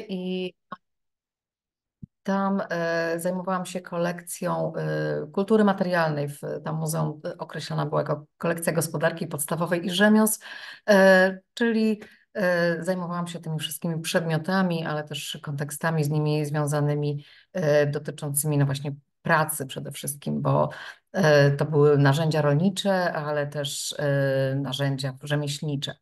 i tam e, zajmowałam się kolekcją e, kultury materialnej. W, tam muzeum określona była jako kolekcja gospodarki podstawowej i rzemiosł, e, czyli Zajmowałam się tymi wszystkimi przedmiotami, ale też kontekstami z nimi związanymi, dotyczącymi no właśnie pracy przede wszystkim, bo to były narzędzia rolnicze, ale też narzędzia rzemieślnicze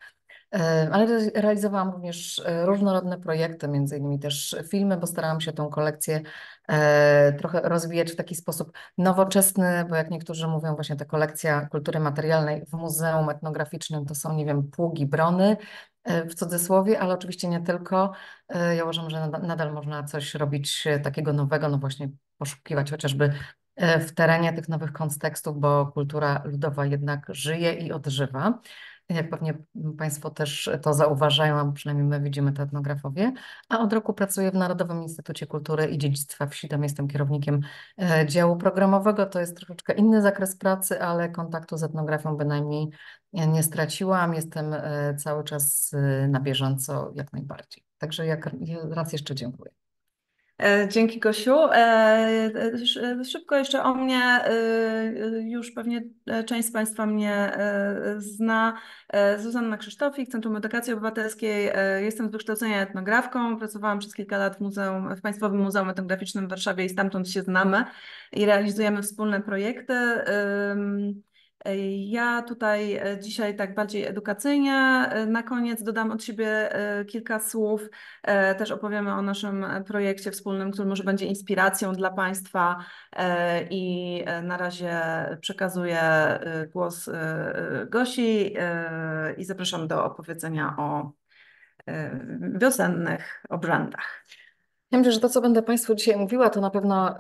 ale realizowałam również e, różnorodne projekty, między innymi też filmy, bo starałam się tą kolekcję e, trochę rozwijać w taki sposób nowoczesny, bo jak niektórzy mówią, właśnie ta kolekcja kultury materialnej w muzeum etnograficznym to są, nie wiem, pługi, brony, e, w cudzysłowie, ale oczywiście nie tylko. Ja uważam, że nadal można coś robić takiego nowego, no właśnie poszukiwać chociażby w terenie tych nowych kontekstów, bo kultura ludowa jednak żyje i odżywa. Jak pewnie Państwo też to zauważają, a przynajmniej my widzimy to etnografowie, a od roku pracuję w Narodowym Instytucie Kultury i Dziedzictwa Wsi, tam jestem kierownikiem e, działu programowego, to jest troszeczkę inny zakres pracy, ale kontaktu z etnografią bynajmniej nie straciłam, jestem e, cały czas e, na bieżąco jak najbardziej. Także jak, raz jeszcze dziękuję. E, dzięki Gosiu. E, e, szybko jeszcze o mnie, już pewnie część z Państwa mnie zna. Zuzanna Krzysztofik, Centrum Edukacji Obywatelskiej. Jestem z wykształcenia etnografką. Pracowałam przez kilka lat w, muzeum, w Państwowym Muzeum Etnograficznym w Warszawie i stamtąd się znamy i realizujemy wspólne projekty. E, ja tutaj e, dzisiaj tak bardziej edukacyjnie. E, na koniec dodam od siebie kilka słów. Też opowiemy o naszym projekcie wspólnym, który może będzie inspiracją dla Państwa i na razie przekazuję głos Gosi i zapraszam do opowiedzenia o wiosennych obrzędach. Ja myślę, że to, co będę Państwu dzisiaj mówiła, to na pewno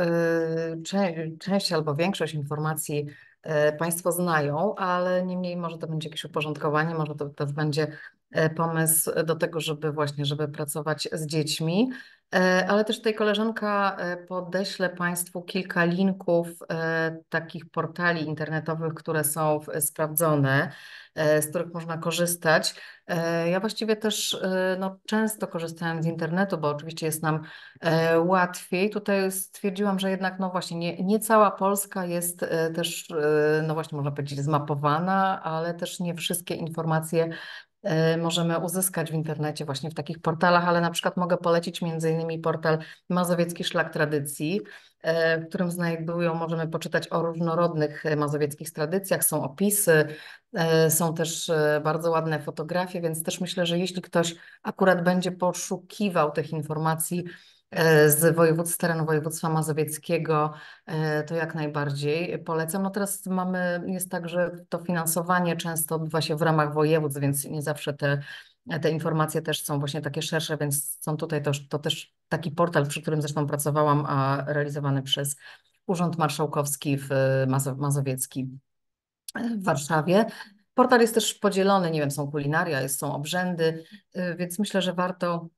część albo większość informacji E, państwo znają, ale niemniej może to będzie jakieś uporządkowanie, może to, to będzie e, pomysł do tego, żeby właśnie, żeby pracować z dziećmi. E, ale też tutaj koleżanka podeślę Państwu kilka linków takich portali internetowych, które są sprawdzone. E, z których można korzystać. E, ja właściwie też e, no, często korzystałem z internetu, bo oczywiście jest nam łatwiej. Tutaj stwierdziłam, że jednak no właśnie nie, nie cała Polska jest też, no właśnie można powiedzieć, zmapowana, ale też nie wszystkie informacje Y, możemy uzyskać w internecie właśnie w takich portalach, ale na przykład mogę polecić między innymi portal Mazowiecki Szlak Tradycji, y, w którym znajdują, możemy poczytać o różnorodnych y, mazowieckich tradycjach, są opisy, są też bardzo ładne fotografie, więc też myślę, że jeśli ktoś akurat będzie poszukiwał tych informacji, E, z województw, z terenu województwa mazowieckiego, e, to jak najbardziej polecam. No teraz mamy, jest tak, że to finansowanie często odbywa się w ramach województw, więc nie zawsze te, te informacje też są właśnie takie szersze, więc są tutaj to, to też taki portal, przy którym zresztą pracowałam, a realizowany przez Urząd Marszałkowski w e, Mazowiecki w Warszawie. Portal jest też podzielony, nie wiem, są kulinaria, są obrzędy, więc myślę, że warto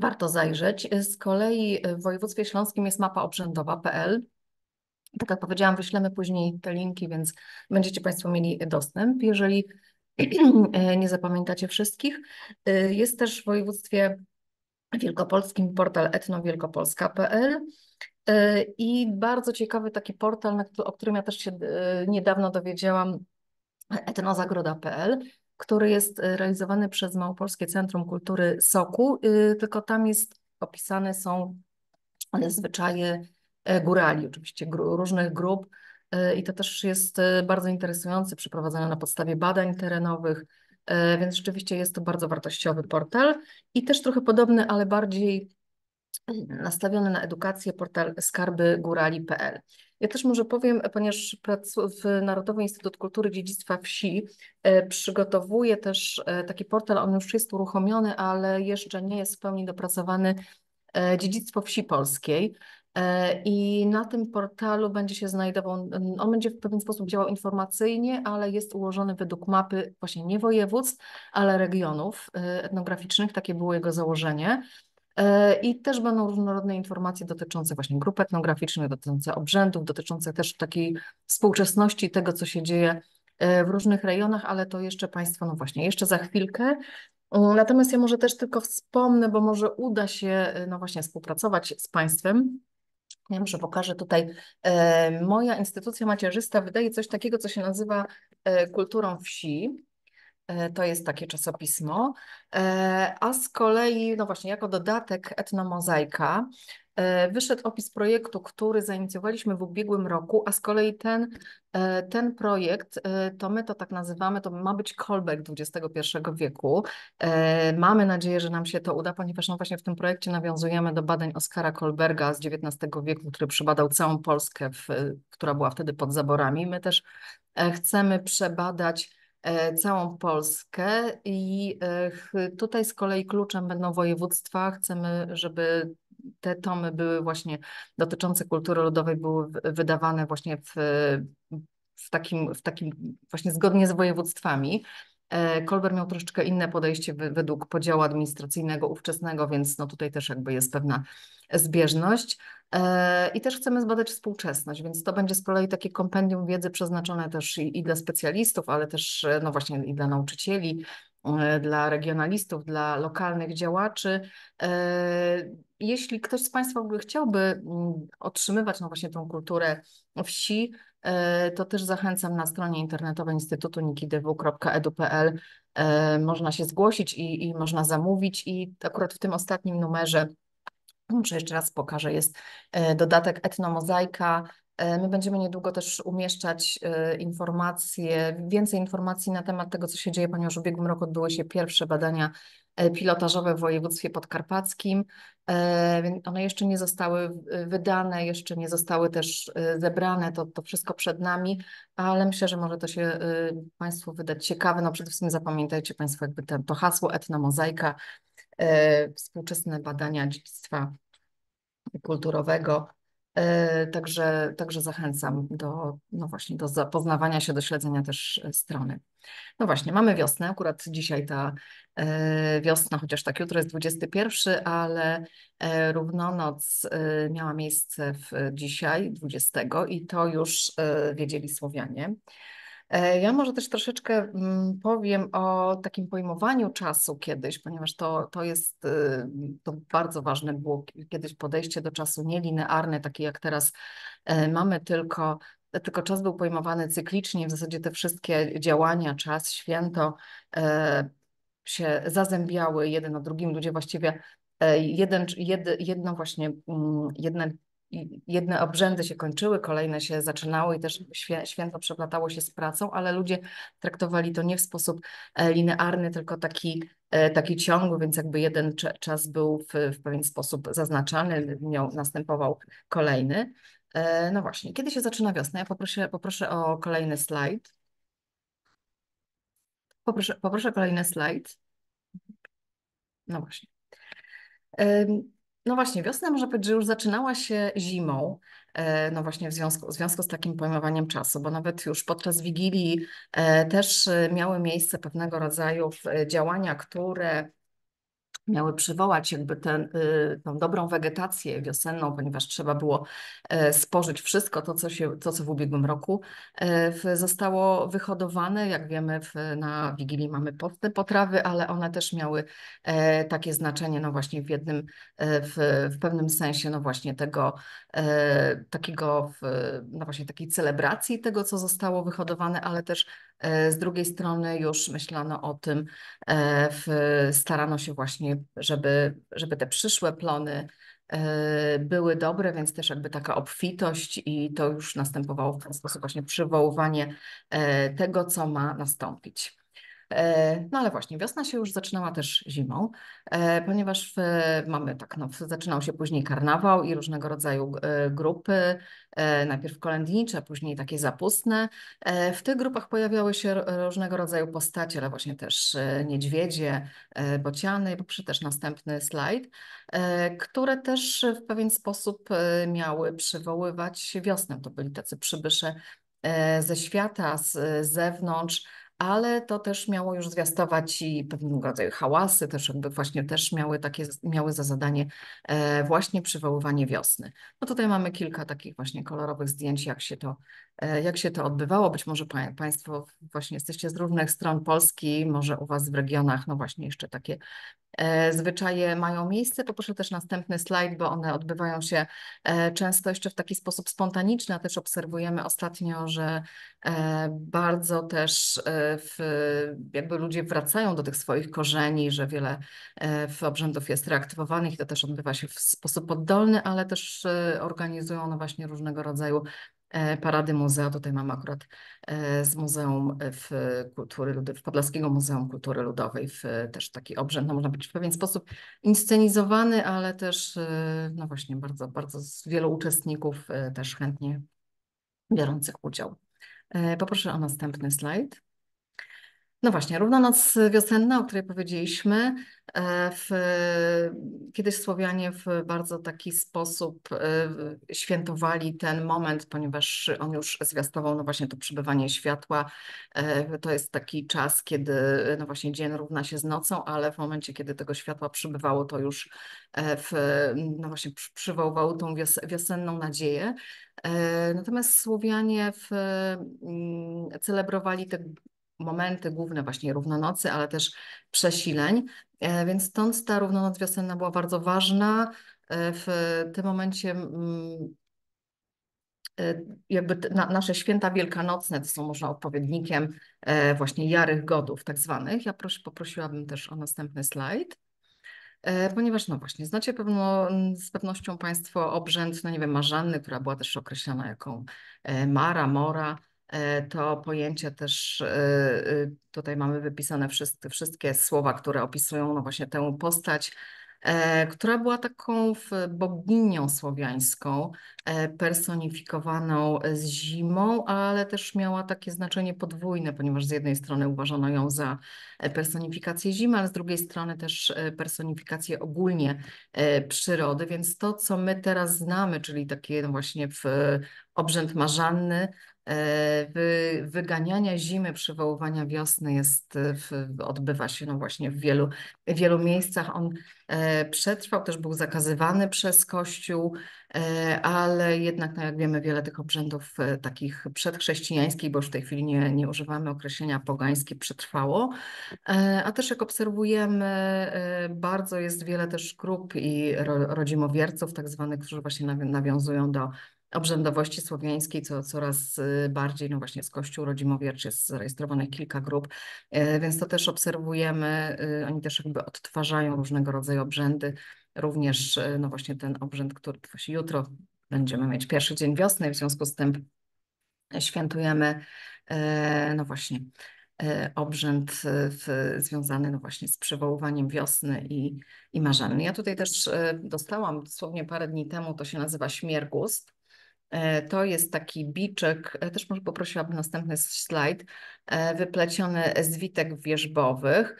warto zajrzeć. Z kolei y, w województwie śląskim jest mapa obrzędowa.pl. Tak jak powiedziałam, wyślemy później te linki, więc będziecie Państwo mieli dostęp. Jeżeli e, nie zapamiętacie wszystkich, y, jest też w województwie wielkopolskim portal etnowielkopolska.pl y, i bardzo ciekawy taki portal, o którym ja też się niedawno dowiedziałam, e, etnozagroda.pl który jest y, realizowany przez Małopolskie Centrum Kultury Soku, y, tylko tam jest opisane są y, zwyczaje górali, oczywiście różnych grup i to też jest bardzo interesujące, przeprowadzone na podstawie badań terenowych, więc rzeczywiście jest to bardzo wartościowy portal i też trochę podobny, ale bardziej nastawiony na edukację portal skarbygórali.pl. Ja też może powiem, ponieważ w Narodowy Instytut Kultury Dziedzictwa Wsi e, przygotowuje też e, taki portal, on już jest uruchomiony, ale jeszcze nie jest w pełni dopracowany e, Dziedzictwo Wsi Polskiej. I na tym portalu będzie się znajdował, on będzie w pewien sposób działał informacyjnie, ale jest ułożony według mapy właśnie nie województw, ale regionów etnograficznych, takie było jego założenie. E, I też będą różnorodne informacje dotyczące właśnie grup etnograficznych, dotyczące obrzędów, dotyczące też takiej współczesności tego, co się dzieje e, w różnych rejonach, ale to jeszcze Państwo, no właśnie, jeszcze za chwilkę. Natomiast ja może też tylko wspomnę, bo może uda się, e, no właśnie, współpracować z Państwem. Ja może pokażę tutaj. Moja instytucja macierzysta wydaje coś takiego, co się nazywa kulturą wsi. E, to jest takie czasopismo. E, a z kolei, no właśnie, jako dodatek Etnomozaika e, wyszedł opis projektu, który zainicjowaliśmy w ubiegłym roku, a z kolei ten, ten projekt, to my to tak nazywamy, to ma być callback XXI wieku. Mamy nadzieję, że nam się to uda, ponieważ no właśnie w tym projekcie nawiązujemy do badań Oskara Kolberga z XIX wieku, który przebadał całą Polskę, w, która była wtedy pod zaborami. My też chcemy przebadać E, całą Polskę i e, tutaj z kolei kluczem będą województwa. Chcemy, żeby te tomy były właśnie dotyczące kultury ludowej, były wydawane właśnie w, w, takim, w takim właśnie zgodnie z województwami. E, Kolber miał troszeczkę inne podejście według podziału administracyjnego ówczesnego, więc no tutaj też jakby jest pewna zbieżność. E, I też chcemy zbadać współczesność, więc to będzie z kolei takie kompendium wiedzy przeznaczone też i, i dla specjalistów, ale też e, no właśnie i dla nauczycieli, dla regionalistów, dla lokalnych działaczy. Jeśli ktoś z Państwa w ogóle chciałby mm, otrzymywać no właśnie tą kulturę wsi, E, to też zachęcam na stronie internetowej Instytutu nikidw.edu.pl. E, można się zgłosić i, i można zamówić. I akurat w tym ostatnim numerze, muszę jeszcze raz pokażę, jest e, dodatek Etnomozaika, My będziemy niedługo też umieszczać informacje, więcej informacji na temat tego, co się dzieje, ponieważ w ubiegłym roku odbyły się pierwsze badania E, pilotażowe w województwie podkarpackim. E, one jeszcze nie zostały wydane, jeszcze nie zostały też e, zebrane, to, to wszystko przed nami, ale myślę, że może to się Państwu wydać ciekawe. No przede wszystkim zapamiętajcie Państwo jakby to hasło etnomozaika, współczesne badania dziedzictwa kulturowego E, także, także zachęcam do, no właśnie, do zapoznawania się, do śledzenia też e, strony. No właśnie, mamy wiosnę, akurat dzisiaj ta e, wiosna, chociaż tak jutro jest 21, ale równonoc miała miejsce w dzisiaj, 20 i to już wiedzieli Słowianie. E, ja może też troszeczkę mm, powiem o takim pojmowaniu czasu kiedyś, ponieważ to, to jest y, to bardzo ważne było kiedyś podejście do czasu nielinearne, takie jak teraz e, mamy, tylko, e, tylko czas był pojmowany cyklicznie, w zasadzie te wszystkie działania, czas, święto się zazębiały jeden na drugim, ludzie właściwie jeden, jedno właśnie, mm, jedne jedne obrzędy się kończyły, kolejne się zaczynały i też święto przeplatało się z pracą, ale ludzie traktowali to nie w sposób e, linearny, tylko taki, e, taki ciągły, więc jakby jeden czas był w, w pewien sposób zaznaczany, miał, następował kolejny. E, no właśnie, kiedy się zaczyna wiosna? Ja poproszę, poproszę o kolejny slajd. Poproszę, poproszę kolejny slajd. No właśnie. No właśnie, wiosna może być, że już zaczynała się zimą, mhm. e, no właśnie w związku, w związku z takim pojmowaniem czasu, bo nawet już podczas Wigilii e, też e, miały miejsce pewnego rodzaju działania, które miały przywołać jakby tę y, dobrą wegetację wiosenną, ponieważ trzeba było e, spożyć wszystko to, co, się, to, co w ubiegłym roku e, zostało wyhodowane. Jak wiemy, w, na Wigilii mamy postne potrawy, ale one też miały e, takie znaczenie, no właśnie w jednym, w, w pewnym sensie, no właśnie tego takiego, no właśnie takiej celebracji tego, co zostało wyhodowane, ale też E, z drugiej strony już myślano o tym, e, w, starano się właśnie, żeby, żeby te przyszłe plony e, były dobre, więc też jakby taka obfitość i to już następowało w ten sposób właśnie przywoływanie tego, co ma nastąpić. E, no ale właśnie, wiosna się już zaczynała też zimą, e, ponieważ e, mamy tak, no, zaczynał się później karnawał i różnego rodzaju grupy, najpierw kolędnicze, później takie zapustne. W tych grupach pojawiały się różnego rodzaju postacie, ale właśnie też niedźwiedzie, bociany, poprze też następny slajd, które też w pewien sposób miały przywoływać wiosnę. To byli tacy przybysze ze świata, z zewnątrz, ale to też miało już zwiastować i pewnego rodzaju hałasy, też jakby właśnie też miały takie, miały za zadanie e, właśnie przywoływanie wiosny. No tutaj mamy kilka takich właśnie kolorowych zdjęć, jak się to E, jak się to odbywało. Być może Państwo właśnie jesteście z różnych stron Polski, może u Was w regionach, no właśnie jeszcze takie e, zwyczaje mają miejsce. Poproszę też następny slajd, bo one odbywają się e, często jeszcze w taki sposób spontaniczny, a też obserwujemy ostatnio, że bardzo też w, jakby ludzie wracają do tych swoich korzeni, że wiele obrzędów jest reaktywowanych i to też odbywa się w sposób oddolny, ale też organizują no właśnie różnego rodzaju E, parady Muzea. Tutaj mam akurat e, z Muzeum e, w Kultury Ludowej, w Podlaskiego Muzeum Kultury Ludowej w też taki obrzęd, no można być w pewien sposób inscenizowany, ale też no właśnie bardzo, bardzo z wielu uczestników też chętnie biorących udział. Poproszę o następny slajd. No właśnie, równonoc wiosenna, o której powiedzieliśmy, e, w, kiedyś Słowianie w bardzo taki sposób e, świętowali ten moment, ponieważ on już zwiastował no właśnie to przybywanie światła. E, to jest taki czas, kiedy no właśnie dzień równa się z nocą, ale w momencie, kiedy tego światła przybywało, to już w, no właśnie przywoływało tą wios, wiosenną nadzieję. Natomiast Słowianie w, mm, celebrowali te momenty główne właśnie równonocy, ale też przesileń, e, więc stąd ta równonoc wiosenna była bardzo ważna. E, w tym momencie mm, e, jakby na, nasze święta wielkanocne to są można odpowiednikiem właśnie jarych godów tak zwanych. Ja proszę, poprosiłabym też o następny slajd. Ponieważ, no właśnie, znacie pewno, z pewnością Państwo obrzęd, no nie wiem, Marzanny, która była też określana jako Mara, Mora, E, to pojęcie też e, e, tutaj mamy wypisane wszyscy, wszystkie słowa, które opisują no właśnie tę postać, która była taką boginią słowiańską, personifikowaną z zimą, ale też miała takie znaczenie podwójne, ponieważ z jednej strony uważano ją za personifikację zimy, ale z drugiej strony też personifikację ogólnie przyrody, więc to, co my teraz znamy, czyli takie no właśnie w obrzęd marzanny, E, wy, wyganiania zimy, przywoływania wiosny jest, e, w, odbywa się no właśnie w wielu, wielu miejscach. On e, przetrwał, też był zakazywany przez Kościół, e, ale jednak, no jak wiemy, wiele tych obrzędów e, takich przedchrześcijańskich, bo już w tej chwili nie, nie używamy określenia pogańskie, przetrwało. E, a też jak obserwujemy, bardzo jest wiele też grup i ro, rodzimowierców tak zwanych, którzy właśnie nawiązują do obrzędowości słowiańskiej, co coraz y, bardziej, no właśnie z Kościół Rodzimowierczy jest zarejestrowanych kilka grup, e, więc to też obserwujemy, y, oni też jakby odtwarzają różnego rodzaju obrzędy, również y, no właśnie ten obrzęd, który właśnie jutro będziemy mieć pierwszy dzień wiosny, w związku z tym świętujemy e, no właśnie e, obrzęd w, związany no właśnie z przywoływaniem wiosny i, i marzenny. Ja tutaj też dostałam dosłownie parę dni temu, to się nazywa śmiergust. E, to jest taki biczek, e, też może poprosiłabym następny slajd, e, wypleciony z witek wierzbowych,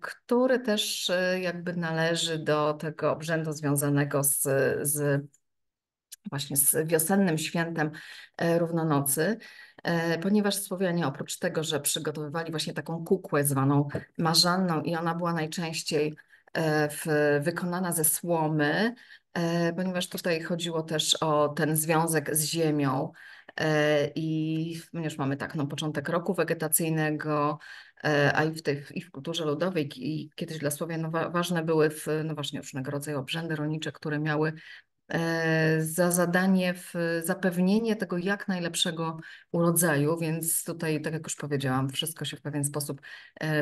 który też jakby należy do tego obrzędu związanego z, z właśnie z wiosennym świętem równonocy, ponieważ Słowianie oprócz tego, że przygotowywali właśnie taką kukłę zwaną marzanną i ona była najczęściej w, wykonana ze słomy, E, ponieważ tutaj chodziło też o ten związek z ziemią e, i już mamy tak, no, początek roku wegetacyjnego, e, a i w, tej, i w kulturze ludowej i kiedyś dla Słowian ważne były w, no właśnie różnego rodzaju obrzędy rolnicze, które miały za zadanie w zapewnienie tego jak najlepszego urodzaju, więc tutaj, tak jak już powiedziałam, wszystko się w pewien sposób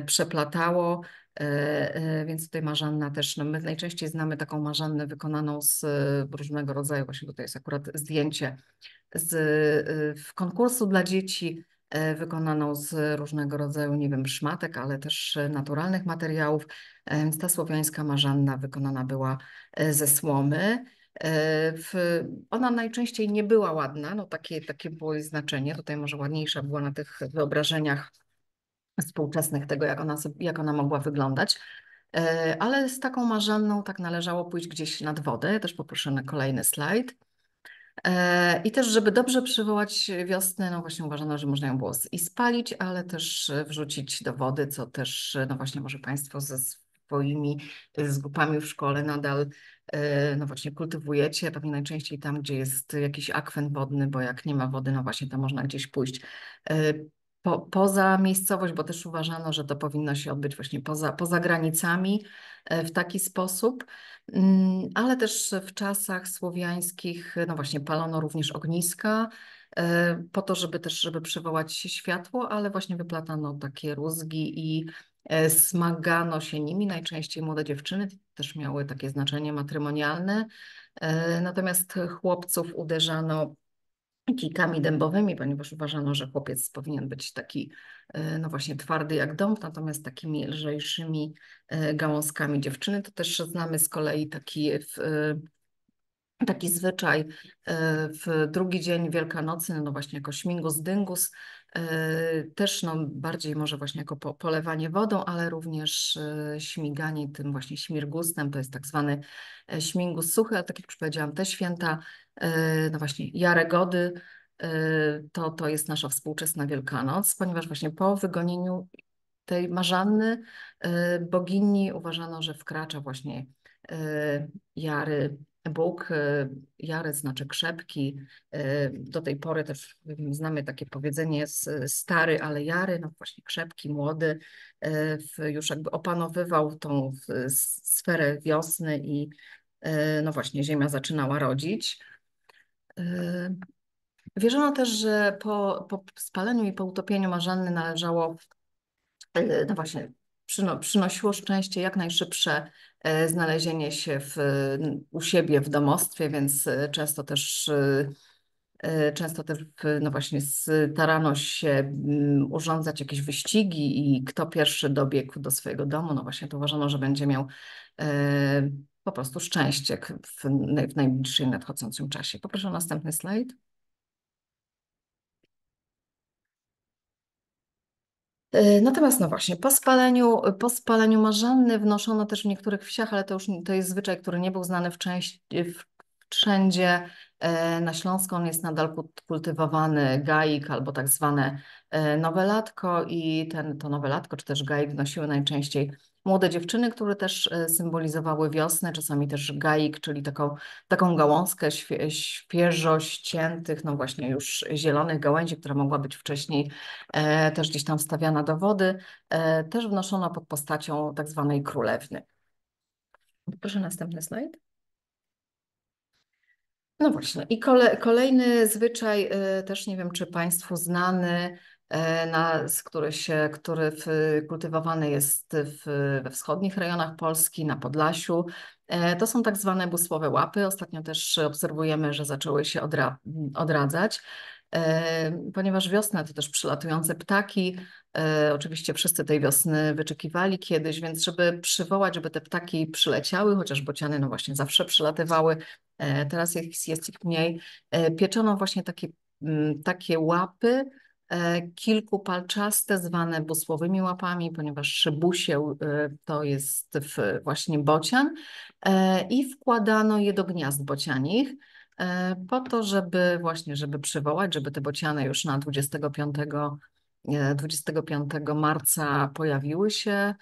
przeplatało. E, e, więc tutaj marzanna też, no my najczęściej znamy taką marzannę wykonaną z e, różnego rodzaju, właśnie tutaj jest akurat zdjęcie z, w konkursu dla dzieci, wykonaną z różnego rodzaju, nie wiem, szmatek, ale też naturalnych materiałów. Więc ta słowiańska marzanna wykonana była ze słomy. W, ona najczęściej nie była ładna, no takie, takie było jej znaczenie. Tutaj może ładniejsza była na tych wyobrażeniach współczesnych tego, jak ona, jak ona mogła wyglądać. E, ale z taką marzenną tak należało pójść gdzieś nad wodę. Ja też poproszę na kolejny slajd. E, I też, żeby dobrze przywołać wiosnę, no właśnie uważano, że można ją było i spalić, ale też e, wrzucić do wody, co też, no właśnie może Państwo ze swoimi zgupami w szkole nadal, no właśnie kultywujecie, pewnie najczęściej tam, gdzie jest jakiś akwen wodny, bo jak nie ma wody, no właśnie to można gdzieś pójść po, poza miejscowość, bo też uważano, że to powinno się odbyć właśnie poza, poza granicami e, w taki sposób, mm, ale też w czasach słowiańskich, no właśnie, palono również ogniska e, po to, żeby też, żeby przywołać światło, ale właśnie wyplatano takie rózgi i smagano e, się nimi, najczęściej młode dziewczyny też miały takie znaczenie matrymonialne, natomiast chłopców uderzano kijkami dębowymi, ponieważ uważano, że chłopiec powinien być taki, e, no właśnie, twardy jak dąb, natomiast takimi lżejszymi e, gałązkami dziewczyny. To też znamy z kolei taki, e, taki zwyczaj w drugi dzień Wielkanocy, no właśnie jako śmigus dyngus, też no bardziej może właśnie jako polewanie wodą, ale również śmiganie tym właśnie śmirgustem, to jest tak zwany śmigus suchy, A tak jak już powiedziałam, te święta Y, no właśnie, Jaregody, y, to, to jest nasza współczesna Wielkanoc, ponieważ właśnie po wygonieniu tej marzanny y, bogini uważano, że wkracza właśnie Jary Bóg, Jary znaczy krzepki. Do tej pory też znamy takie powiedzenie stary, ale Jary, no właśnie krzepki, młody, już jakby opanowywał tą sferę wiosny i no właśnie ziemia zaczynała rodzić. Yy, wierzono też, że po, po spaleniu i po utopieniu marzanny należało, yy, no właśnie, przyno, przynosiło szczęście jak najszybsze yy, znalezienie się w, u siebie w domostwie, więc często też Często też no właśnie starano się mm, urządzać jakieś wyścigi i kto pierwszy dobiegł do swojego domu, no właśnie to uważano, że będzie miał po prostu szczęście w, w najbliższym nadchodzącym czasie. Poproszę o następny slajd. E, natomiast no właśnie, po spaleniu, po spaleniu marzanny wnoszono też w niektórych wsiach, ale to już to jest zwyczaj, który nie był znany w części, w, wszędzie e, na Śląsku. On jest nadal kultywowany gaik albo tak zwane e, nowe latko i ten, to nowe latko czy też gaik wnosiły najczęściej młode dziewczyny, które też e, symbolizowały wiosnę, czasami też gaik, czyli taką, taką gałązkę świe, świeżo no właśnie już zielonych gałęzi, która mogła być wcześniej e, też gdzieś tam wstawiana do wody, e, też wnoszona pod postacią tak zwanej królewny. Proszę następny slajd. No właśnie, i kole, kolejny zwyczaj, e, też nie wiem, czy Państwu znany, E, na, z który, się, który w, kultywowany jest w, we wschodnich rejonach Polski, na Podlasiu. E, to są tak zwane busłowe łapy. Ostatnio też obserwujemy, że zaczęły się odra, odradzać. E, ponieważ wiosna to też przylatujące ptaki, oczywiście wszyscy tej wiosny wyczekiwali kiedyś, więc żeby przywołać, żeby te ptaki przyleciały, chociaż bociany no właśnie zawsze przylatywały, teraz jest, jest ich mniej, pieczono właśnie takie, takie łapy, E, kilkupalczaste, zwane busłowymi łapami, ponieważ szybusieł e, to jest właśnie bocian e, i wkładano je do gniazd bocianich po to, żeby właśnie, żeby przywołać, żeby te bociany już na 25, 25 marca pojawiły się,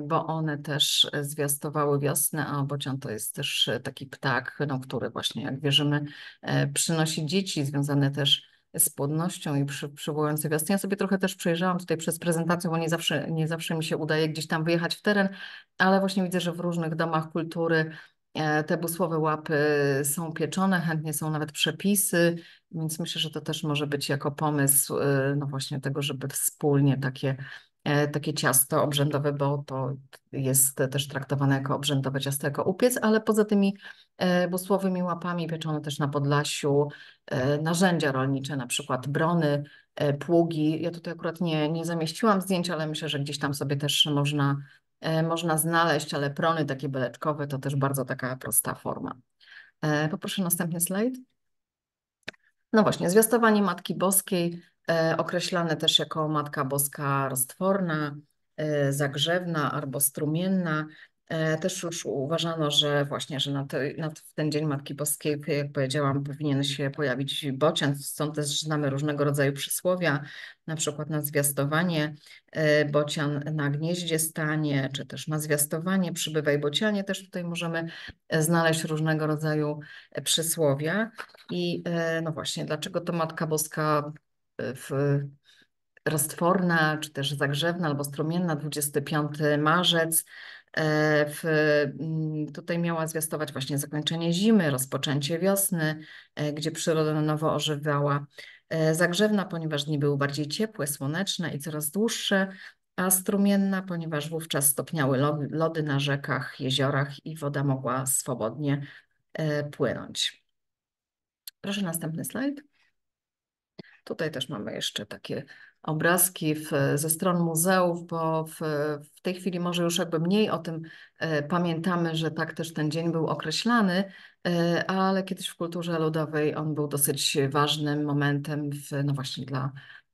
bo one też zwiastowały wiosnę, a bocian to jest też taki ptak, no, który właśnie, jak wierzymy, przynosi dzieci, związane też z płodnością i przy, przywołujący wiosnę. Ja sobie trochę też przejrzałam tutaj przez prezentację, bo nie zawsze, nie zawsze mi się udaje gdzieś tam wyjechać w teren, ale właśnie widzę, że w różnych domach kultury e, te busłowe łapy są pieczone, chętnie są nawet przepisy, więc myślę, że to też może być jako pomysł, e, no właśnie tego, żeby wspólnie takie E, takie ciasto obrzędowe, bo to jest też traktowane jako obrzędowe ciasto, jako upiec, ale poza tymi e, busłowymi łapami pieczono też na Podlasiu e, narzędzia rolnicze, na przykład brony, pługi. Ja tutaj akurat nie, nie zamieściłam zdjęć, ale myślę, że gdzieś tam sobie też można, można znaleźć, ale prony takie beleczkowe to też bardzo taka prosta forma. Poproszę następny slajd. No właśnie, zwiastowanie Matki Boskiej E, określane też jako Matka Boska roztworna, e, zagrzewna albo strumienna. E, też już uważano, że właśnie, że na, na w ten Dzień Matki Boskiej, jak powiedziałam, powinien się pojawić bocian. Są też, znamy różnego rodzaju przysłowia, na przykład na zwiastowanie bocian na gnieździe stanie, czy też na zwiastowanie przybywaj bocianie. Też tutaj możemy znaleźć różnego rodzaju przysłowia. I no właśnie, dlaczego to Matka Boska w roztworna, czy też zagrzewna albo strumienna, 25 marzec. E, w, mm, tutaj miała zwiastować właśnie zakończenie zimy, rozpoczęcie wiosny, e, gdzie przyroda na nowo ożywała. E, zagrzewna, ponieważ dni były bardziej ciepłe, słoneczne i coraz dłuższe, a strumienna, ponieważ wówczas stopniały lody na rzekach, jeziorach i woda mogła swobodnie płynąć. Proszę następny slajd. Tutaj też mamy jeszcze takie obrazki w, ze stron muzeów, bo w, w tej chwili może już jakby mniej o tym e, pamiętamy, że tak też ten dzień był określany, e, ale kiedyś w kulturze ludowej on był dosyć ważnym momentem w, no właśnie dla,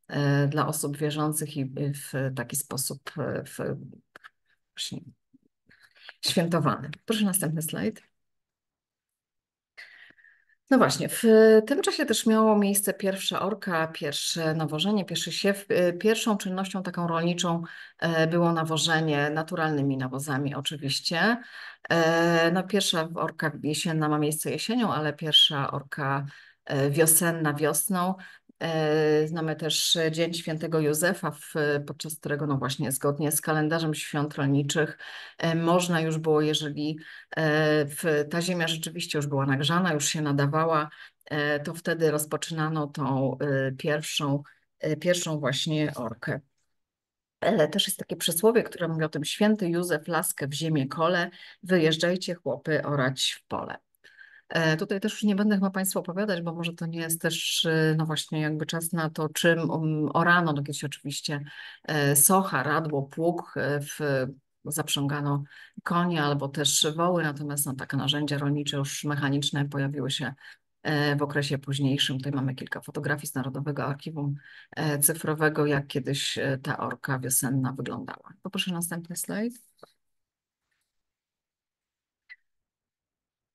e, dla osób wierzących i w taki sposób e, w, właśnie świętowany. Proszę następny slajd. No właśnie, w tym czasie też miało miejsce pierwsze orka, pierwsze nawożenie, pierwszy siew. Y, pierwszą czynnością taką rolniczą e, było nawożenie naturalnymi nawozami oczywiście. E, no pierwsza orka jesienna ma miejsce jesienią, ale pierwsza orka e, wiosenna wiosną. E, znamy też Dzień Świętego Józefa, podczas którego no właśnie zgodnie z kalendarzem świąt rolniczych e, można już było, jeżeli e, ta ziemia rzeczywiście już była nagrzana, już się nadawała, to wtedy rozpoczynano tą pierwszą, pierwszą właśnie orkę. Ale Też jest takie przysłowie, które mówi o tym: Święty Józef laskę w ziemię kole, wyjeżdżajcie chłopy orać w pole. E, tutaj też już nie będę chyba Państwu opowiadać, bo może to nie jest też, e, no właśnie, jakby czas na to, czym orano, no kiedyś oczywiście e, socha, radło, pług w zaprzęgano konie albo też woły, natomiast no, takie narzędzia rolnicze już mechaniczne pojawiły się w okresie późniejszym. Tutaj mamy kilka fotografii z Narodowego Archiwum Cyfrowego, jak kiedyś ta orka wiosenna wyglądała. Poproszę następny slajd.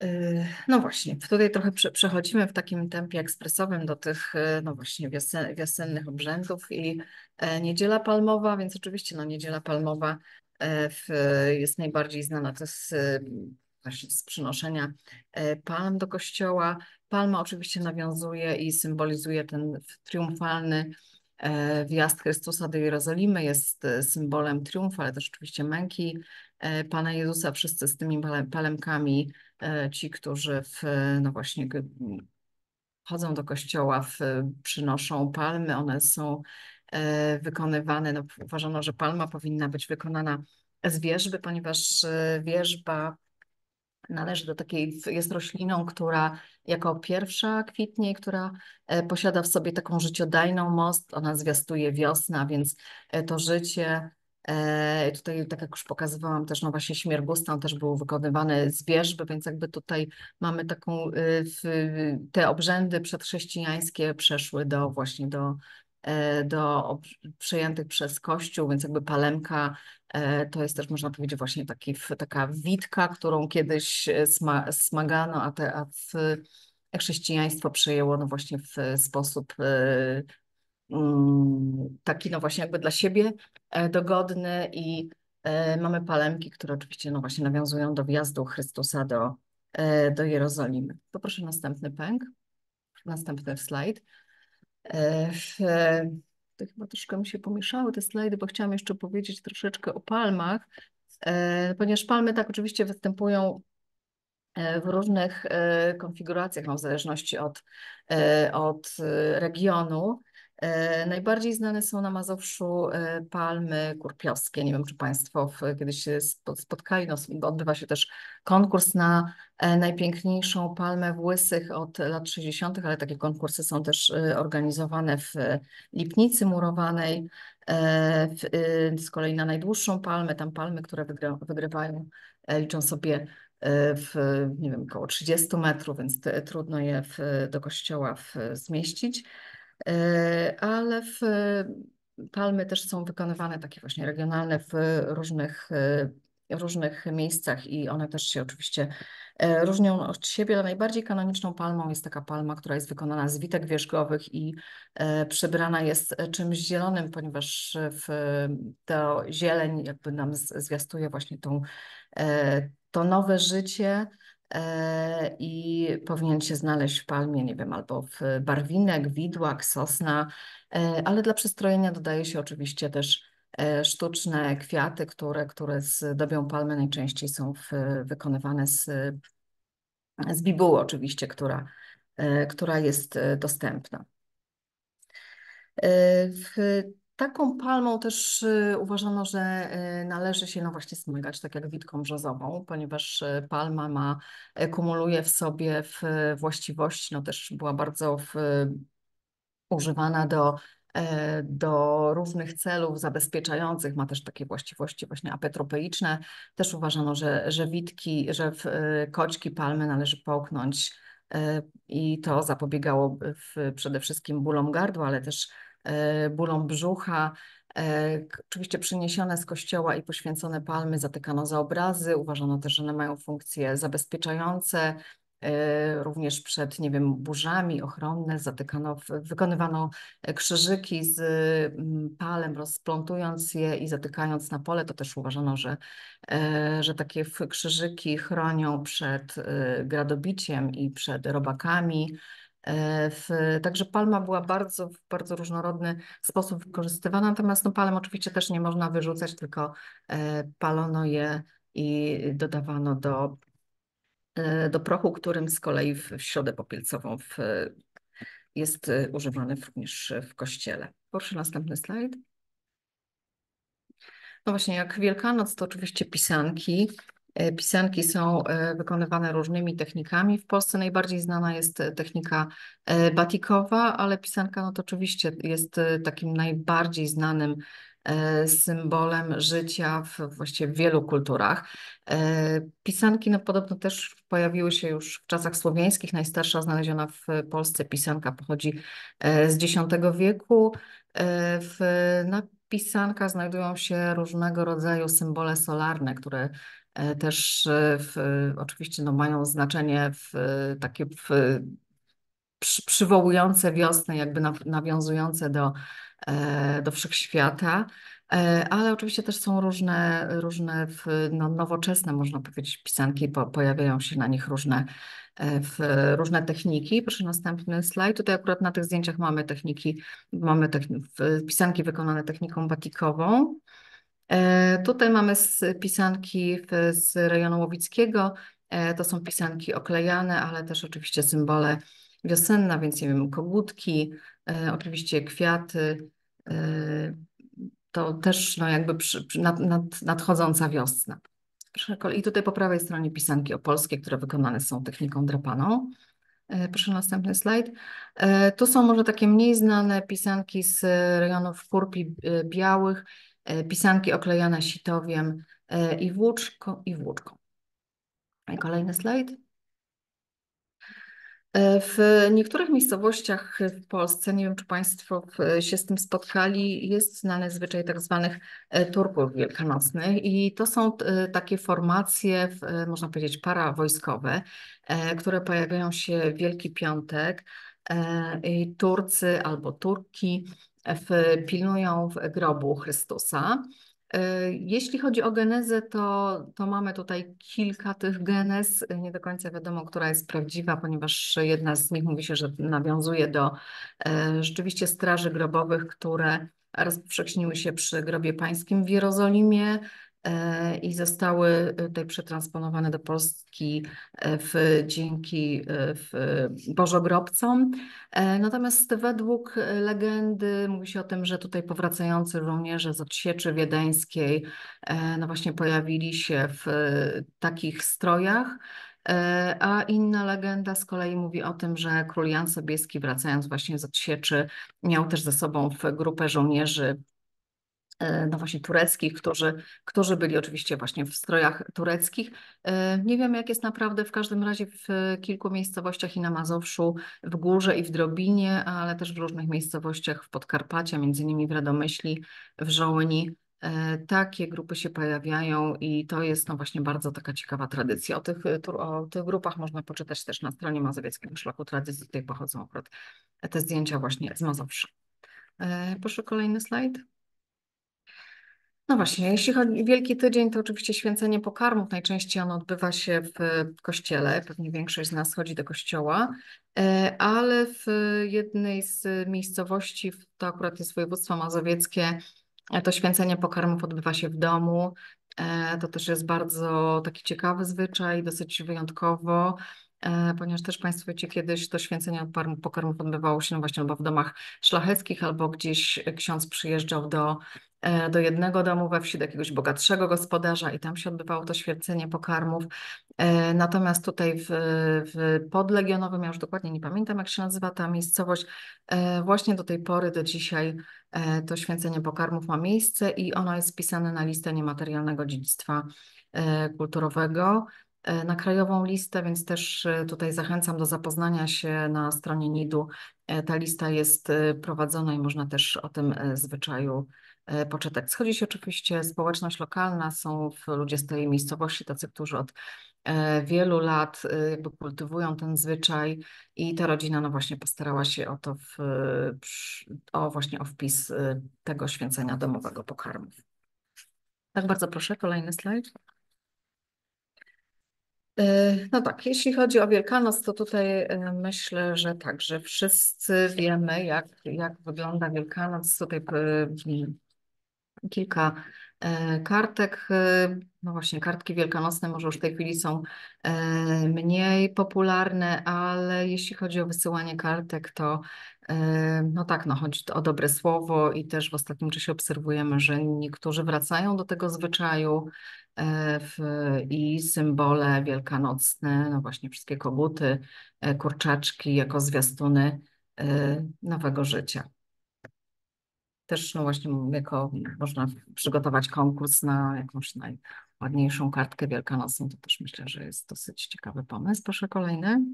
Yy, no właśnie, tutaj trochę przechodzimy w takim tempie ekspresowym do tych yy, no właśnie wiosen, wiosennych obrzędów i e, Niedziela Palmowa, więc oczywiście no Niedziela Palmowa e, w, jest najbardziej znana, to jest właśnie z przynoszenia e, palm do kościoła. Palma oczywiście nawiązuje i symbolizuje ten triumfalny wjazd Chrystusa do Jerozolimy, jest symbolem triumfu, ale też oczywiście męki Pana Jezusa. Wszyscy z tymi palemkami E, ci, którzy w, no właśnie chodzą do kościoła, w, przynoszą palmy, one są e, wykonywane, no, uważano, że palma powinna być wykonana z wierzby, ponieważ e, wierzba należy do takiej, jest rośliną, która jako pierwsza kwitnie, która posiada w sobie taką życiodajną most, ona zwiastuje wiosna, więc to życie E, tutaj, tak jak już pokazywałam, też no właśnie śmiergustan też był wykonywany z wierzby, więc jakby tutaj mamy taką, y, te obrzędy przedchrześcijańskie przeszły do właśnie do e, do przejętych przez Kościół, więc jakby palemka e, to jest też można powiedzieć właśnie taki, taka witka, którą kiedyś smagano, a, te, a w, chrześcijaństwo przejęło no właśnie w sposób mm, taki no właśnie jakby dla siebie E, dogodny i e, mamy palemki, które oczywiście no właśnie nawiązują do wjazdu Chrystusa do, e, do Jerozolimy. Poproszę następny pęk, następny slajd. To chyba troszkę mi się pomieszały te slajdy, bo chciałam jeszcze powiedzieć troszeczkę o palmach, ponieważ palmy tak oczywiście występują w różnych konfiguracjach, no w zależności od, od regionu. E, najbardziej znane są na Mazowszu e, palmy kurpiowskie. Nie wiem, czy Państwo kiedyś się spotkali. No, odbywa się też konkurs na e, najpiękniejszą palmę w Łysych od lat 60., ale takie konkursy są też organizowane w Lipnicy Murowanej. Z kolei na najdłuższą palmę, tam palmy, które wygrywają, liczą sobie w, nie wiem, około 30 metrów, więc trudno je w, do kościoła w, zmieścić. E, ale w palmy też są wykonywane takie właśnie regionalne w różnych, e, różnych miejscach i one też się oczywiście e, różnią od siebie, ale no, najbardziej kanoniczną palmą jest taka palma, która jest wykonana z witek wierzgowych i przebrana jest czymś zielonym, ponieważ w to zieleń jakby nam zwiastuje właśnie tą, to nowe życie, i powinien się znaleźć w palmie, nie wiem, albo w barwinek, widłak, sosna, e, ale dla przystrojenia dodaje się oczywiście też e, sztuczne kwiaty, które, które zdobią palmę, najczęściej są w, wykonywane z, z bibuły oczywiście, która, e, która jest dostępna. Taką palmą też y, uważano, że y, należy się no właśnie zmagać, tak jak witką brzozową, ponieważ y, palma ma, kumuluje w sobie w właściwości, no też była bardzo w, używana do e, do różnych celów zabezpieczających, ma też takie właściwości właśnie apetropeiczne. Też uważano, że, że witki, że w koćki palmy należy połknąć i to zapobiegało w, przede wszystkim bólom gardła, ale też E, bólom brzucha. E, oczywiście przyniesione z kościoła i poświęcone palmy zatykano za obrazy. Uważano też, że one mają funkcje zabezpieczające, e, również przed, nie wiem, burzami ochronne, zatykano, wykonywano krzyżyki z palem, rozplątując je i zatykając na pole, to też uważano, że, że takie krzyżyki chronią przed gradobiciem i przed robakami. E, w, także palma była bardzo, w bardzo różnorodny sposób wykorzystywana, natomiast no, palm oczywiście też nie można wyrzucać, tylko e, palono je i dodawano do, e, do prochu, którym z kolei w, w środę popielcową w, jest używany również w kościele. Proszę następny slajd. No właśnie, jak Wielkanoc, to oczywiście pisanki, E, pisanki są e, wykonywane różnymi technikami. W Polsce najbardziej znana jest e, technika batikowa, ale pisanka no to oczywiście jest takim najbardziej znanym symbolem życia w właściwie w wielu kulturach. Pisanki no, podobno też pojawiły się już w czasach słowiańskich. Najstarsza znaleziona w Polsce pisanka pochodzi z X wieku. W, na pisankach znajdują się różnego rodzaju symbole solarne, które E, też e, w, oczywiście no, mają znaczenie w, e, takie w, przy, przywołujące wiosnę, jakby nawiązujące do, do wszechświata. Ale oczywiście też są różne, różne no, nowoczesne, można powiedzieć, pisanki, po, pojawiają się na nich różne, w, różne techniki. Proszę następny slajd. Tutaj akurat na tych zdjęciach mamy techniki, mamy techn pisanki wykonane techniką batikową. E, tutaj mamy z pisanki z rejonu łowickiego. E, to są pisanki oklejane, ale też oczywiście symbole wiosenne, więc nie wiem, kogutki, e, oczywiście kwiaty. To też no jakby przy, nad, nad, nadchodząca wiosna. I tutaj po prawej stronie pisanki opolskie, które wykonane są techniką drapaną. Proszę następny slajd. Tu są może takie mniej znane pisanki z rejonów kurpi białych E, pisanki oklejone sitowiem e, i włóczką. I włóczką. Kolejny slajd. E, w niektórych miejscowościach w Polsce, nie wiem czy Państwo się z tym spotkali, jest znany zwyczaj tak zwanych turków wielkanocnych i to są takie formacje, można powiedzieć, parawojskowe, które pojawiają się w Wielki Piątek. Turcy albo Turki w, pilnują w grobu Chrystusa. Y, jeśli chodzi o genezę, to, to mamy tutaj kilka tych genez. Nie do końca wiadomo, która jest prawdziwa, ponieważ jedna z nich mówi się, że nawiązuje do y, rzeczywiście straży grobowych, które rozpowszechniły się przy grobie pańskim w Jerozolimie. E, i zostały e, tutaj przetransponowane do Polski e, w, dzięki w bożogrobcom. Natomiast według legendy mówi się o tym, że tutaj powracający żołnierze z odsieczy wiedeńskiej no właśnie pojawili się w takich strojach, a inna legenda z kolei mówi o tym, że król Jan Sobieski wracając właśnie z odsieczy miał też ze sobą w grupę żołnierzy E, no właśnie tureckich, którzy, którzy byli oczywiście właśnie w strojach tureckich. E, nie wiem, jak jest naprawdę w każdym razie w kilku miejscowościach i na Mazowszu, w Górze i w Drobinie, ale też w różnych miejscowościach w Podkarpacie, między innymi w Radomyśli, w Żołni. E, takie grupy się pojawiają i to jest no właśnie bardzo taka ciekawa tradycja. O tych, o tych grupach można poczytać też na stronie Mazowieckiego Szlaku Tradycji. Tutaj pochodzą akurat te zdjęcia właśnie z Mazowsza. Proszę kolejny slajd. No właśnie, jeśli chodzi o Wielki Tydzień, to oczywiście święcenie pokarmów. Najczęściej ono odbywa się w kościele, pewnie większość z nas chodzi do kościoła, e, ale w jednej z miejscowości, to akurat jest województwo mazowieckie, e, to święcenie pokarmów odbywa się w domu. E, to też jest bardzo taki ciekawy zwyczaj, dosyć wyjątkowo. E, ponieważ też Państwo wiecie, kiedyś to święcenie pokarmów odbywało się no właśnie albo w domach szlacheckich, albo gdzieś ksiądz przyjeżdżał do, e, do jednego domu we wsi, do jakiegoś bogatszego gospodarza i tam się odbywało to święcenie pokarmów. E, natomiast tutaj w, w Podlegionowym, ja już dokładnie nie pamiętam jak się nazywa ta miejscowość, właśnie do tej pory, do dzisiaj to święcenie pokarmów ma miejsce i ono jest wpisane na listę niematerialnego dziedzictwa kulturowego. E, na krajową listę, więc też e, tutaj zachęcam do zapoznania się na stronie NIDU. E, ta lista jest prowadzona i można też o tym zwyczaju poczytać. Schodzi się oczywiście społeczność lokalna, są ludzie z tej miejscowości, tacy, którzy od wielu lat jakby kultywują ten zwyczaj i ta rodzina no właśnie postarała się o to, w, o właśnie o wpis tego święcenia domowego pokarmu. Tak, bardzo proszę, kolejny slajd. E, no tak, jeśli chodzi o Wielkanoc, to tutaj e, myślę, że także wszyscy wiemy, jak, jak wygląda Wielkanoc. Tutaj e, kilka E, kartek, e, no właśnie, kartki wielkanocne może już w tej chwili są e, mniej popularne, ale jeśli chodzi o wysyłanie kartek, to no tak, no chodzi o dobre słowo i też w ostatnim czasie obserwujemy, że niektórzy wracają do tego zwyczaju w, i symbole wielkanocne, no właśnie wszystkie koguty, kurczaczki jako zwiastuny nowego życia też no właśnie jako można przygotować konkurs na jakąś najładniejszą kartkę wielkanocną, to też myślę, że jest dosyć ciekawy pomysł. Proszę kolejny.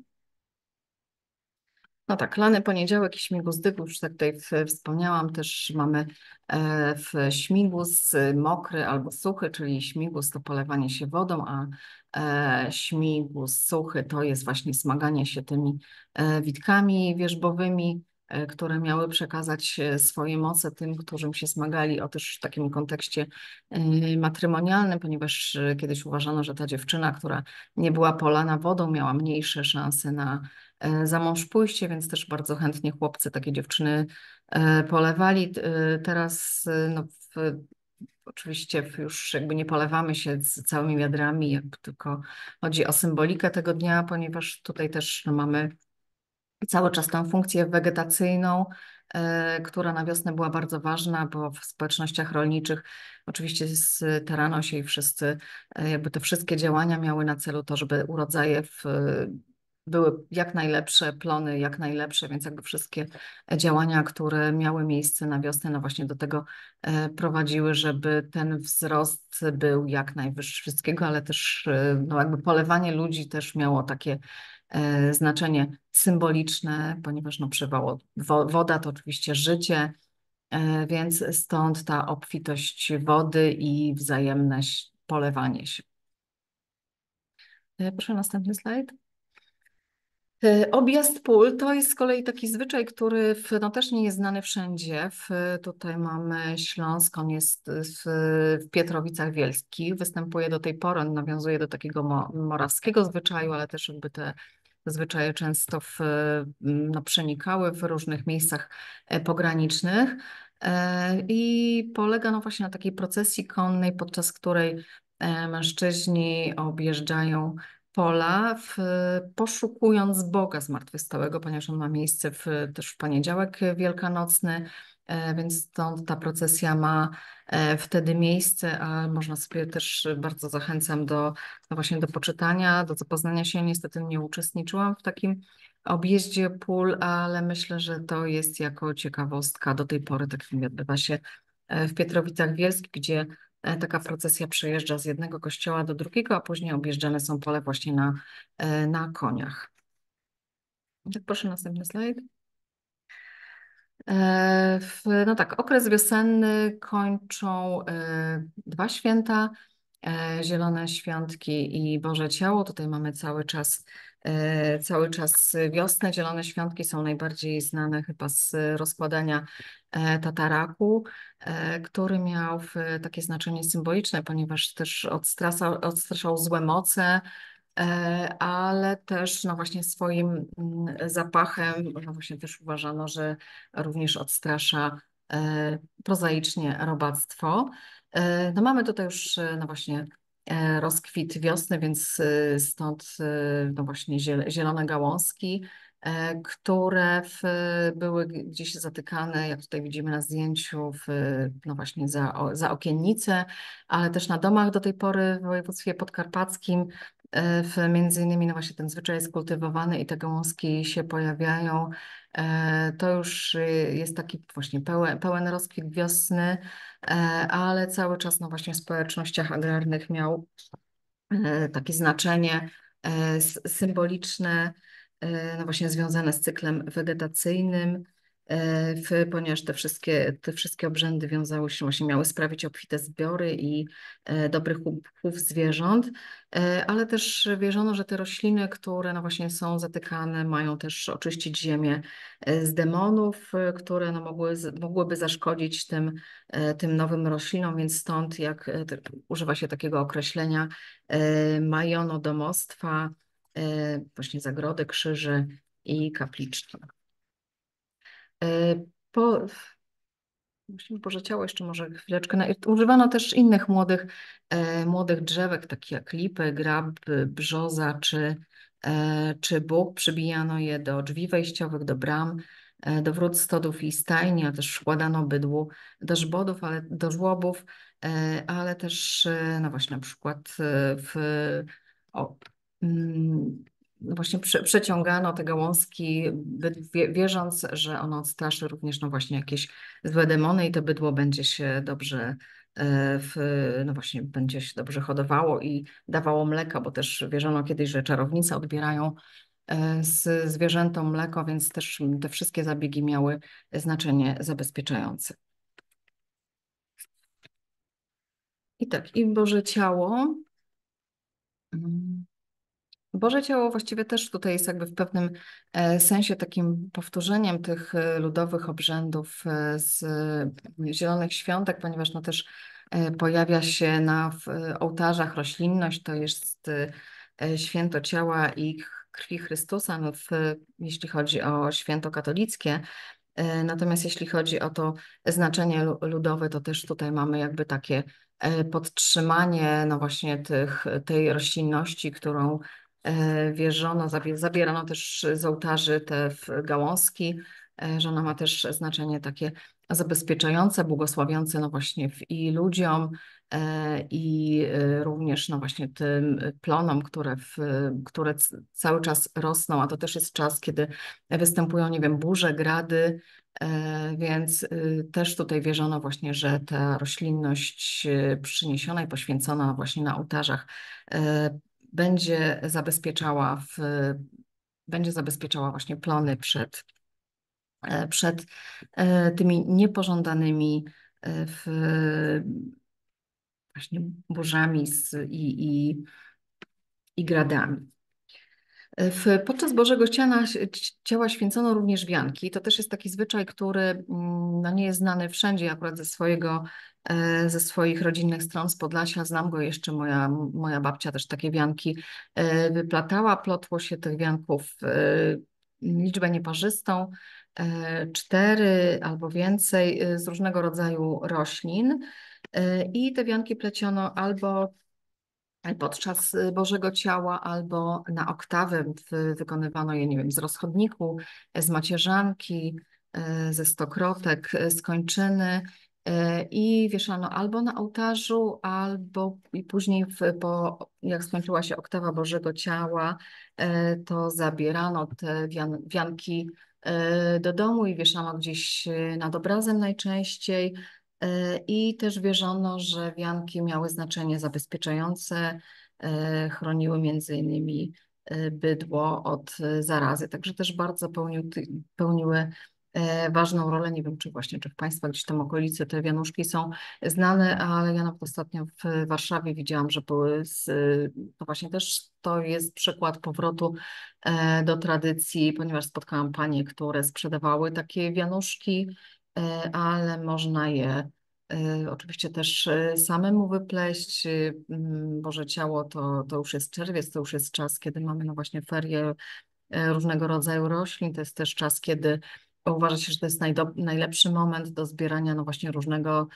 No tak, lany poniedziałek i śmigus dygu, już tak tutaj wspomniałam, też mamy e, w śmigus mokry albo suchy, czyli śmigus to polewanie się wodą, a e, śmigus suchy to jest właśnie smaganie się tymi e, witkami wierzbowymi. E, które miały przekazać e, swoje moce tym, którym się zmagali, o też w takim kontekście e, matrymonialnym, ponieważ kiedyś uważano, że ta dziewczyna, która nie była polana wodą, miała mniejsze szanse na za mąż pójście, więc też bardzo chętnie chłopcy takie dziewczyny polewali. Teraz no, w, oczywiście już jakby nie polewamy się z całymi wiadrami, tylko chodzi o symbolikę tego dnia, ponieważ tutaj też no, mamy cały czas tą funkcję wegetacyjną, e, która na wiosnę była bardzo ważna, bo w społecznościach rolniczych oczywiście z terano się i wszyscy, e, jakby te wszystkie działania miały na celu to, żeby urodzaje w, były jak najlepsze, plony jak najlepsze, więc jakby wszystkie działania, które miały miejsce na wiosnę, no właśnie do tego e, prowadziły, żeby ten wzrost był jak najwyższy wszystkiego, ale też no jakby polewanie ludzi też miało takie E, znaczenie symboliczne, ponieważ no, przywoło, woda to oczywiście życie, e, więc stąd ta obfitość wody i wzajemne polewanie się. E, proszę następny slajd. Objazd pól to jest z kolei taki zwyczaj, który w, no też nie jest znany wszędzie. W, tutaj mamy Śląsk, on jest w, w Pietrowicach Wielskich, występuje do tej pory, on nawiązuje do takiego mo, morawskiego zwyczaju, ale też jakby te zwyczaje często w, mm, no, przenikały w różnych miejscach e, pogranicznych. E, I polega no właśnie na takiej procesji konnej, podczas której e, mężczyźni objeżdżają pola, w, poszukując Boga Zmartwychwstałego, ponieważ on ma miejsce w, też w poniedziałek wielkanocny, E, więc stąd ta procesja ma e, wtedy miejsce, a można sobie też bardzo zachęcam do no właśnie do poczytania, do zapoznania się. Niestety nie uczestniczyłam w takim objeździe pól, ale myślę, że to jest jako ciekawostka. Do tej pory tak film odbywa się e, w Pietrowicach Wielskich, gdzie taka procesja przejeżdża z jednego kościoła do drugiego, a później objeżdżane są pole właśnie na, na koniach. Tak, proszę następny slajd. E, no tak, okres wiosenny kończą e, dwa święta, e, Zielone Świątki i Boże Ciało. Tutaj mamy cały czas, cały czas wiosnę. Zielone Świątki są najbardziej znane chyba z rozkładania tataraku, który miał takie znaczenie symboliczne, ponieważ też odstraszał, odstraszał złe moce, E, ale też no właśnie swoim mm, zapachem, no właśnie też uważano, że również odstrasza e, prozaicznie robactwo. E, no mamy tutaj już no właśnie rozkwit wiosny, więc stąd no właśnie zielone gałązki, które w, były gdzieś zatykane, jak tutaj widzimy na zdjęciu, w, no właśnie za, za okiennice, ale też na domach do tej pory w województwie podkarpackim E, w, między innymi no właśnie ten zwyczaj jest kultywowany i te gałązki się pojawiają. E, to już y, jest taki właśnie pełen, pełen rozkwit wiosny, e, ale cały czas no właśnie w społecznościach agrarnych miał takie znaczenie symboliczne, no właśnie związane z cyklem wegetacyjnym w, ponieważ te wszystkie, te wszystkie obrzędy wiązały się, właśnie miały sprawić obfite zbiory i e, dobrych chów zwierząt, e, ale też wierzono, że te rośliny, które no właśnie są zatykane, mają też oczyścić ziemię e, z demonów, które no mogły, mogłyby zaszkodzić tym, tym nowym roślinom, więc stąd jak używa się takiego określenia majono domostwa, właśnie zagrody, krzyży i kapliczki. Y, po, że pożeciało jeszcze może chwileczkę. Używano też innych młodych, e, młodych drzewek, takich jak lipy, grab, brzoza czy, e, czy bób. Przybijano je do drzwi wejściowych, do bram, e, do wrót stodów i stajni, a też wkładano bydło do żbodów, ale do żłobów, e, ale też, e, no właśnie na przykład e, w o, mm, właśnie przeciągano te gałązki, wierząc, że ono odstraszy również no właśnie jakieś złe demony i to bydło będzie się dobrze e, w, no właśnie będzie się dobrze hodowało i dawało mleka, bo też wierzono kiedyś, że czarownice odbierają e, z zwierzętom mleko, więc też te wszystkie zabiegi miały znaczenie zabezpieczające. I tak, i Boże ciało mm. Boże Ciało właściwie też tutaj jest jakby w pewnym e, sensie takim powtórzeniem tych e, ludowych obrzędów e, z Zielonych Świątek, ponieważ no też pojawia się na ołtarzach roślinność, to jest święto ciała i krwi Chrystusa, no w, jeśli chodzi o święto katolickie. Natomiast jeśli chodzi o to znaczenie ludowe, to też tutaj mamy jakby takie podtrzymanie no właśnie tych, tej roślinności, którą E, wierzono, zabierano też z ołtarzy te gałązki, że ona ma też znaczenie takie zabezpieczające, błogosławiące no właśnie i ludziom, e, i e, również no właśnie tym plonom, które, w, które cały czas rosną, a to też jest czas, kiedy występują, nie wiem, burze, grady, więc y, też tutaj wierzono właśnie, że ta roślinność przyniesiona i poświęcona właśnie na ołtarzach będzie zabezpieczała, w, będzie zabezpieczała właśnie plony przed, e, przed e, tymi niepożądanymi e, w, właśnie burzami z, i, i, i gradami. W, podczas Bożego Ciała, ciała święcono również wianki. To też jest taki zwyczaj, który mm, no, nie jest znany wszędzie, akurat ze, swojego, e, ze swoich rodzinnych stron z Podlasia. Znam go jeszcze, moja, moja babcia też takie wianki e, wyplatała. Plotło się tych wianków e, liczbę nieparzystą, cztery albo więcej z różnego rodzaju roślin. I te wianki pleciono albo podczas y, Bożego Ciała albo na oktawę wykonywano je, nie wiem, z rozchodniku, e, z macierzanki, e, ze stokrotek, e, z kończyny i wieszano albo na ołtarzu, albo i później w, po, jak skończyła się oktawa Bożego Ciała, to zabierano te wian, wianki do domu i wieszano gdzieś nad obrazem najczęściej, E, I też wierzono, że wianki miały znaczenie zabezpieczające, e, chroniły między innymi e, bydło od zarazy, także też bardzo pełnił, pełniły ważną rolę. Nie wiem, czy właśnie, czy w Państwa gdzieś tam okolicy te wianuszki są znane, ale ja nawet ostatnio w Warszawie widziałam, że były, z, to właśnie też to jest przykład powrotu do tradycji, ponieważ spotkałam panie, które sprzedawały takie wianuszki E, ale można je e, oczywiście też e, samemu wypleść. Mm, Boże ciało to, to już jest czerwiec, to już jest czas, kiedy mamy no właśnie ferie różnego rodzaju roślin. To jest też czas, kiedy uważa się, że to jest najlepszy moment do zbierania no właśnie różnego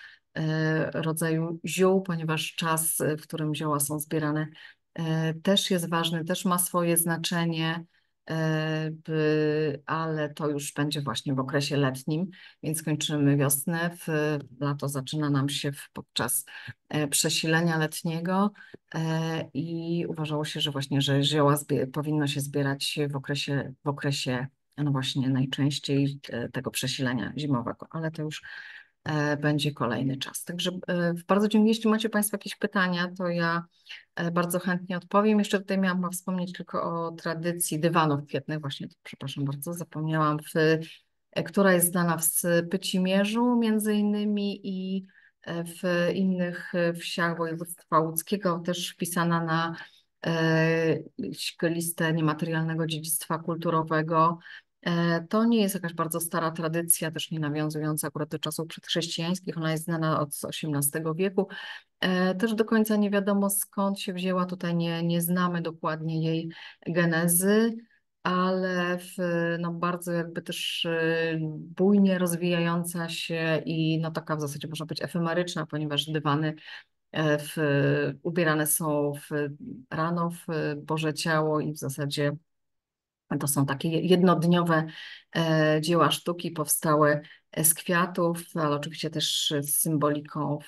rodzaju ziół, ponieważ czas, w którym zioła są zbierane, też jest ważny, też ma swoje znaczenie. E, ale to już będzie właśnie w okresie letnim, więc kończymy wiosnę. W lato zaczyna nam się podczas e, przesilenia letniego e, i uważało się, że właśnie, że zioła powinno się zbierać w okresie, w okresie no właśnie najczęściej tego przesilenia zimowego, ale to już E, będzie kolejny czas. Także e, bardzo dziękuję. Jeśli macie Państwo jakieś pytania, to ja e, bardzo chętnie odpowiem. Jeszcze tutaj miałam wspomnieć tylko o tradycji dywanów kwietnych, właśnie, przepraszam bardzo, zapomniałam, w, która jest znana w Pycimierzu między innymi i w innych wsiach województwa łódzkiego, też wpisana na listę niematerialnego dziedzictwa kulturowego E, to nie jest jakaś bardzo stara tradycja, też nie nawiązująca akurat do czasów przedchrześcijańskich, ona jest znana od XVIII wieku. E, też do końca nie wiadomo skąd się wzięła, tutaj nie, nie znamy dokładnie jej genezy, ale w, no, bardzo jakby też y, bujnie rozwijająca się i no, taka w zasadzie można być efemeryczna, ponieważ dywany e, w, ubierane są w rano w Boże Ciało i w zasadzie to są takie jednodniowe e, dzieła sztuki powstałe e, z kwiatów, ale oczywiście też z symboliką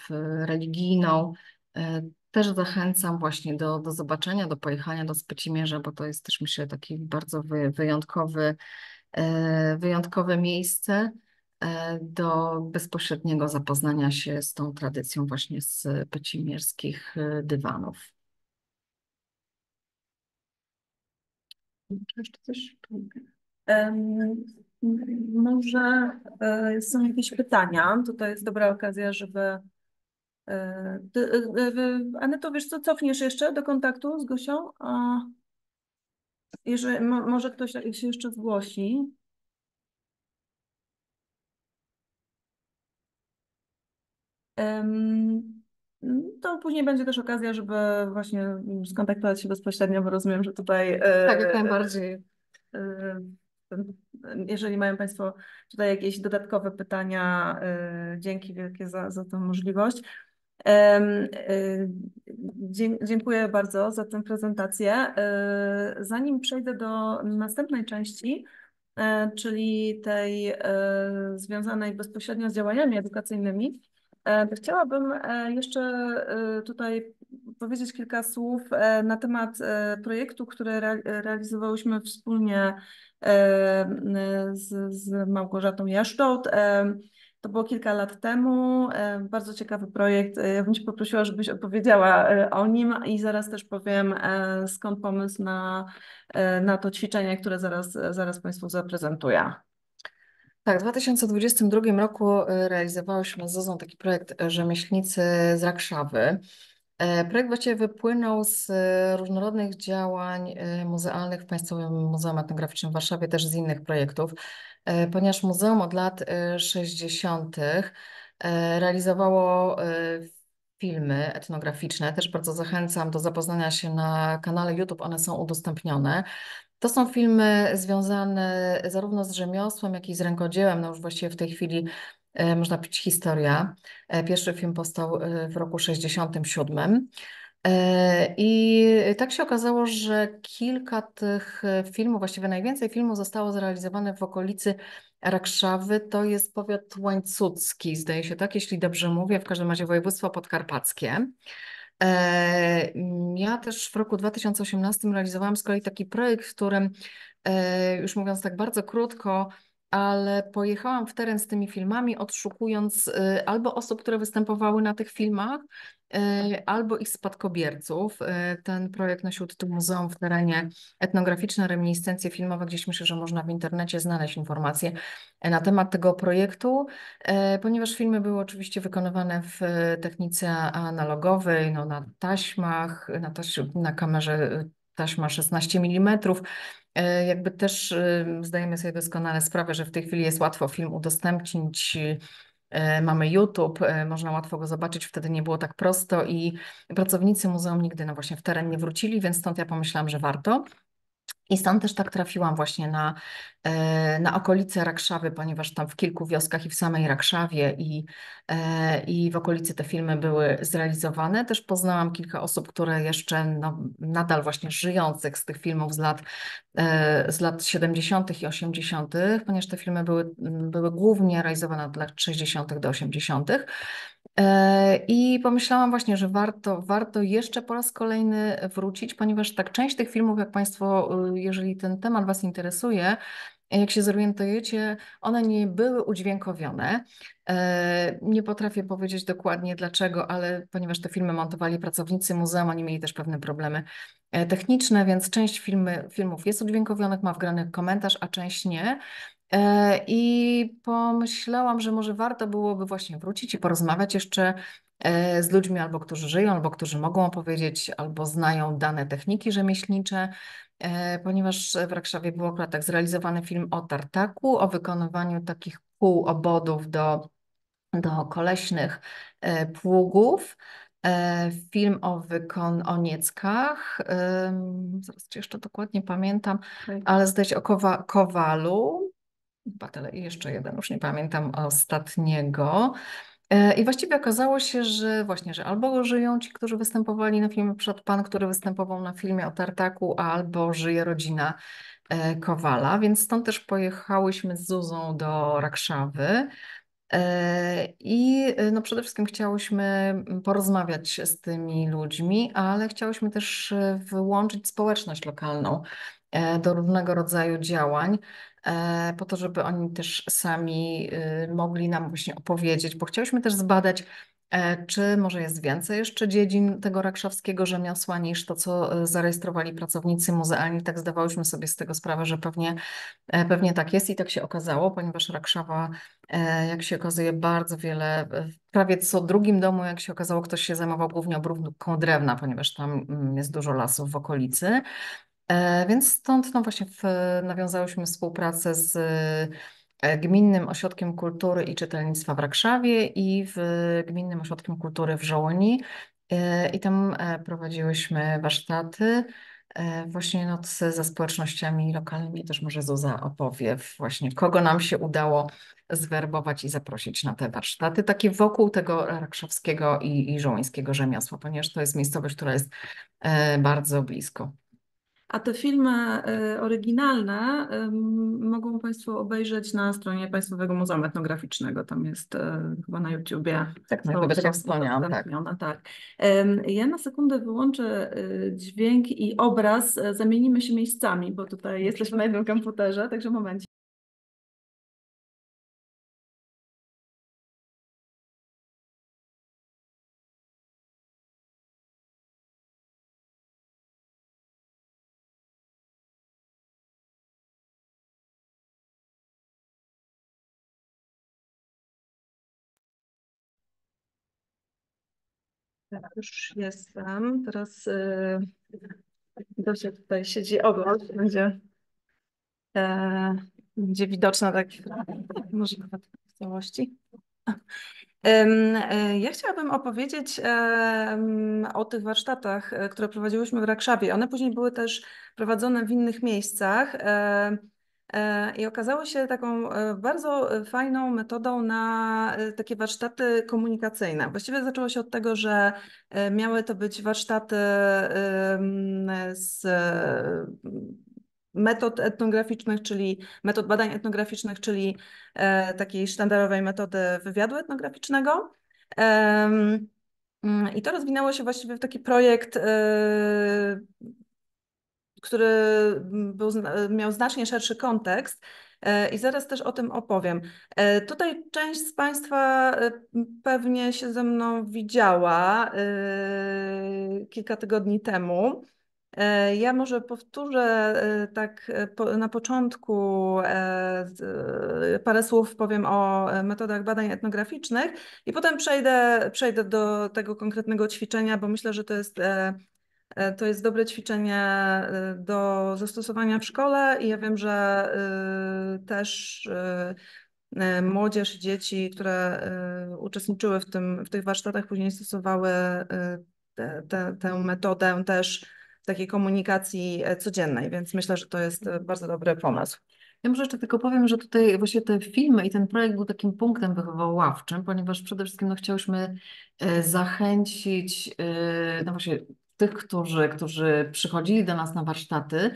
religijną. E, też zachęcam właśnie do, do zobaczenia, do pojechania do Spycimierza, bo to jest też myślę taki bardzo wyjątkowy, wyjątkowe miejsce do bezpośredniego zapoznania się z tą tradycją właśnie z pecimierskich dywanów. jeszcze coś? może e, są jakieś pytania? Tutaj jest dobra okazja, żeby. Um, Aneto, wiesz co, cofniesz jeszcze do kontaktu z Gosią? A jeżeli, może ktoś się jeszcze zgłosi. Um, to później będzie też okazja, żeby właśnie skontaktować się bezpośrednio, bo rozumiem, że tutaj. E, tak, jak najbardziej. E, e, jeżeli mają Państwo tutaj jakieś dodatkowe pytania, dzięki wielkie za, za tę możliwość. Dziękuję bardzo za tę prezentację. Zanim przejdę do następnej części, czyli tej związanej bezpośrednio z działaniami edukacyjnymi, E, chciałabym e, jeszcze e, tutaj powiedzieć kilka słów na temat projektu, który realizowałyśmy wspólnie z, z Małgorzatą Jaszczot. To było kilka lat temu, bardzo ciekawy projekt. Ja bym Cię poprosiła, żebyś opowiedziała o nim i zaraz też powiem, skąd pomysł na, na to ćwiczenie, które zaraz, zaraz Państwu zaprezentuję. Tak, w 2022 roku e, realizowałyśmy z Zozą taki projekt e, Rzemieślnicy z Rakszawy. E, projekt właściwie wypłynął z różnorodnych działań muzealnych w Państwowym Muzeum Etnograficznym w Warszawie, też z innych projektów, ponieważ muzeum od lat 60. realizowało filmy etnograficzne. Też bardzo zachęcam do zapoznania się na kanale YouTube, one są udostępnione. To są filmy związane zarówno z rzemiosłem, jak i z rękodziełem. No już właściwie w tej chwili e, można pić historia. E, pierwszy film powstał e, w roku 67. I tak się okazało, że kilka tych filmów, właściwie najwięcej filmów zostało zrealizowane w okolicy Rakszawy. To jest powiat łańcucki, zdaje się tak, jeśli dobrze mówię, w każdym razie województwo podkarpackie. Ja też w roku 2018 realizowałam z kolei taki projekt, w którym, e, już mówiąc tak bardzo krótko, ale pojechałam w teren z tymi filmami, odszukując y, albo osób, które występowały na tych filmach, y, albo ich spadkobierców. Y, ten projekt nosił tytuł Muzeum w terenie etnograficzne reminiscencje filmowe. Gdzieś myślę, że można w internecie znaleźć informacje na temat tego projektu, ponieważ filmy były oczywiście wykonywane w technice analogowej, no, na taśmach, na, taś na kamerze taśma 16 mm. Jakby też e, zdajemy sobie doskonale sprawę, że w tej chwili jest łatwo film udostępnić. E, mamy YouTube, e, można łatwo go zobaczyć, wtedy nie było tak prosto i pracownicy muzeum nigdy no właśnie w teren nie wrócili, więc stąd ja pomyślałam, że warto. I stąd też tak trafiłam właśnie na, e, na okolice Rakszawy, ponieważ tam w kilku wioskach i w samej Rakszawie i, e, i w okolicy te filmy były zrealizowane. Też poznałam kilka osób, które jeszcze no, nadal właśnie żyjących z tych filmów z lat, e, z lat 70. i 80., ponieważ te filmy były, były głównie realizowane od lat 60. do 80. E, I pomyślałam właśnie, że warto, warto jeszcze po raz kolejny wrócić, ponieważ tak część tych filmów, jak Państwo, y, jeżeli ten temat Was interesuje, jak się zorientujecie, one nie były udźwiękowione. E, nie potrafię powiedzieć dokładnie dlaczego, ale ponieważ te filmy montowali pracownicy muzeum, oni mieli też pewne problemy e, techniczne, więc część filmy, filmów jest udźwiękowionych, ma wgrany komentarz, a część nie. E, I pomyślałam, że może warto byłoby właśnie wrócić i porozmawiać jeszcze e, z ludźmi, albo którzy żyją, albo którzy mogą opowiedzieć, albo znają dane techniki rzemieślnicze, e, ponieważ w Rakszawie był akurat tak zrealizowany film o tartaku, o wykonywaniu takich pół obodów do, do koleśnych pługów. Film o wykon o Nieckach, zaraz jeszcze dokładnie pamiętam, tak. ale zdaje się o Kowa, Kowalu, Battle i jeszcze jeden, już nie pamiętam ostatniego. E, I właściwie okazało się, że właśnie, że albo żyją ci, którzy występowali na filmie, przed pan, który występował na filmie o tartaku, albo żyje rodzina e, Kowala, więc stąd też pojechałyśmy z Zuzą do Rakszawy. E, I no przede wszystkim chciałyśmy porozmawiać z tymi ludźmi, ale chciałyśmy też wyłączyć społeczność lokalną do różnego rodzaju działań. E, po to, żeby oni też sami y, mogli nam właśnie opowiedzieć, bo chcieliśmy też zbadać, e, czy może jest więcej jeszcze dziedzin tego rakszawskiego rzemiosła niż to, co e, zarejestrowali pracownicy muzealni? Tak zdawałyśmy sobie z tego sprawę, że pewnie, pewnie tak jest i tak się okazało, ponieważ Rakszawa, jak się okazuje, bardzo wiele, prawie co drugim domu, jak się okazało, ktoś się zajmował głównie obróbką drewna, ponieważ tam mm, jest dużo lasów w okolicy. E, więc stąd no właśnie w, nawiązałyśmy współpracę z e, Gminnym Ośrodkiem Kultury i Czytelnictwa w Rakszawie i w Gminnym Ośrodkiem Kultury w Żołni. E, I tam prowadziłyśmy warsztaty właśnie noc ze społecznościami lokalnymi. Też może Zuza opowie właśnie, kogo nam się udało zwerbować i zaprosić na te warsztaty, takie wokół tego rakszawskiego i, i żołńskiego rzemiosła, ponieważ to jest miejscowość, która jest bardzo blisko. A te filmy y, oryginalne y, mogą Państwo obejrzeć na stronie Państwowego Muzeum Etnograficznego. Tam jest y, chyba na YouTubie. Tak, na YouTubie, tak wspomniałam. Tak. tak. Ja na sekundę wyłączę dźwięk i obraz. Zamienimy się miejscami, bo tutaj jesteśmy na jednym komputerze, także momencie. Tak, już jestem. Teraz yy, tutaj siedzi obok, będzie, e, będzie widoczna tak może nawet w całości. E, ja chciałabym opowiedzieć e, o tych warsztatach, e, które prowadziłyśmy w Rakszawie. One później były też prowadzone w innych miejscach. E, i okazało się taką e, bardzo e, fajną metodą na takie warsztaty komunikacyjne. Właściwie zaczęło się od tego, że miały to być warsztaty z metod etnograficznych, czyli metod badań etnograficznych, czyli takiej sztandarowej metody wywiadu etnograficznego. I to rozwinęło się właściwie w taki projekt który mm, był, miał znacznie szerszy kontekst. E, I zaraz też o tym opowiem. E, tutaj część z Państwa e, pewnie się ze mną widziała kilka tygodni temu. Ja może powtórzę tak na początku parę słów powiem o metodach badań etnograficznych i potem przejdę, przejdę do tego konkretnego ćwiczenia, bo myślę, że to jest E, to jest dobre ćwiczenie e, do zastosowania w szkole i ja wiem, że e, też młodzież, i dzieci, które uczestniczyły w, tym, w tych warsztatach, później stosowały te, te, tę metodę też takiej komunikacji codziennej, więc myślę, że to jest bardzo dobry pomysł. Ja może jeszcze tylko powiem, że tutaj właśnie te filmy i ten projekt był takim punktem wychowawczym, ponieważ przede wszystkim no, chciałyśmy zachęcić no właśnie tych, którzy, którzy przychodzili do nas na warsztaty,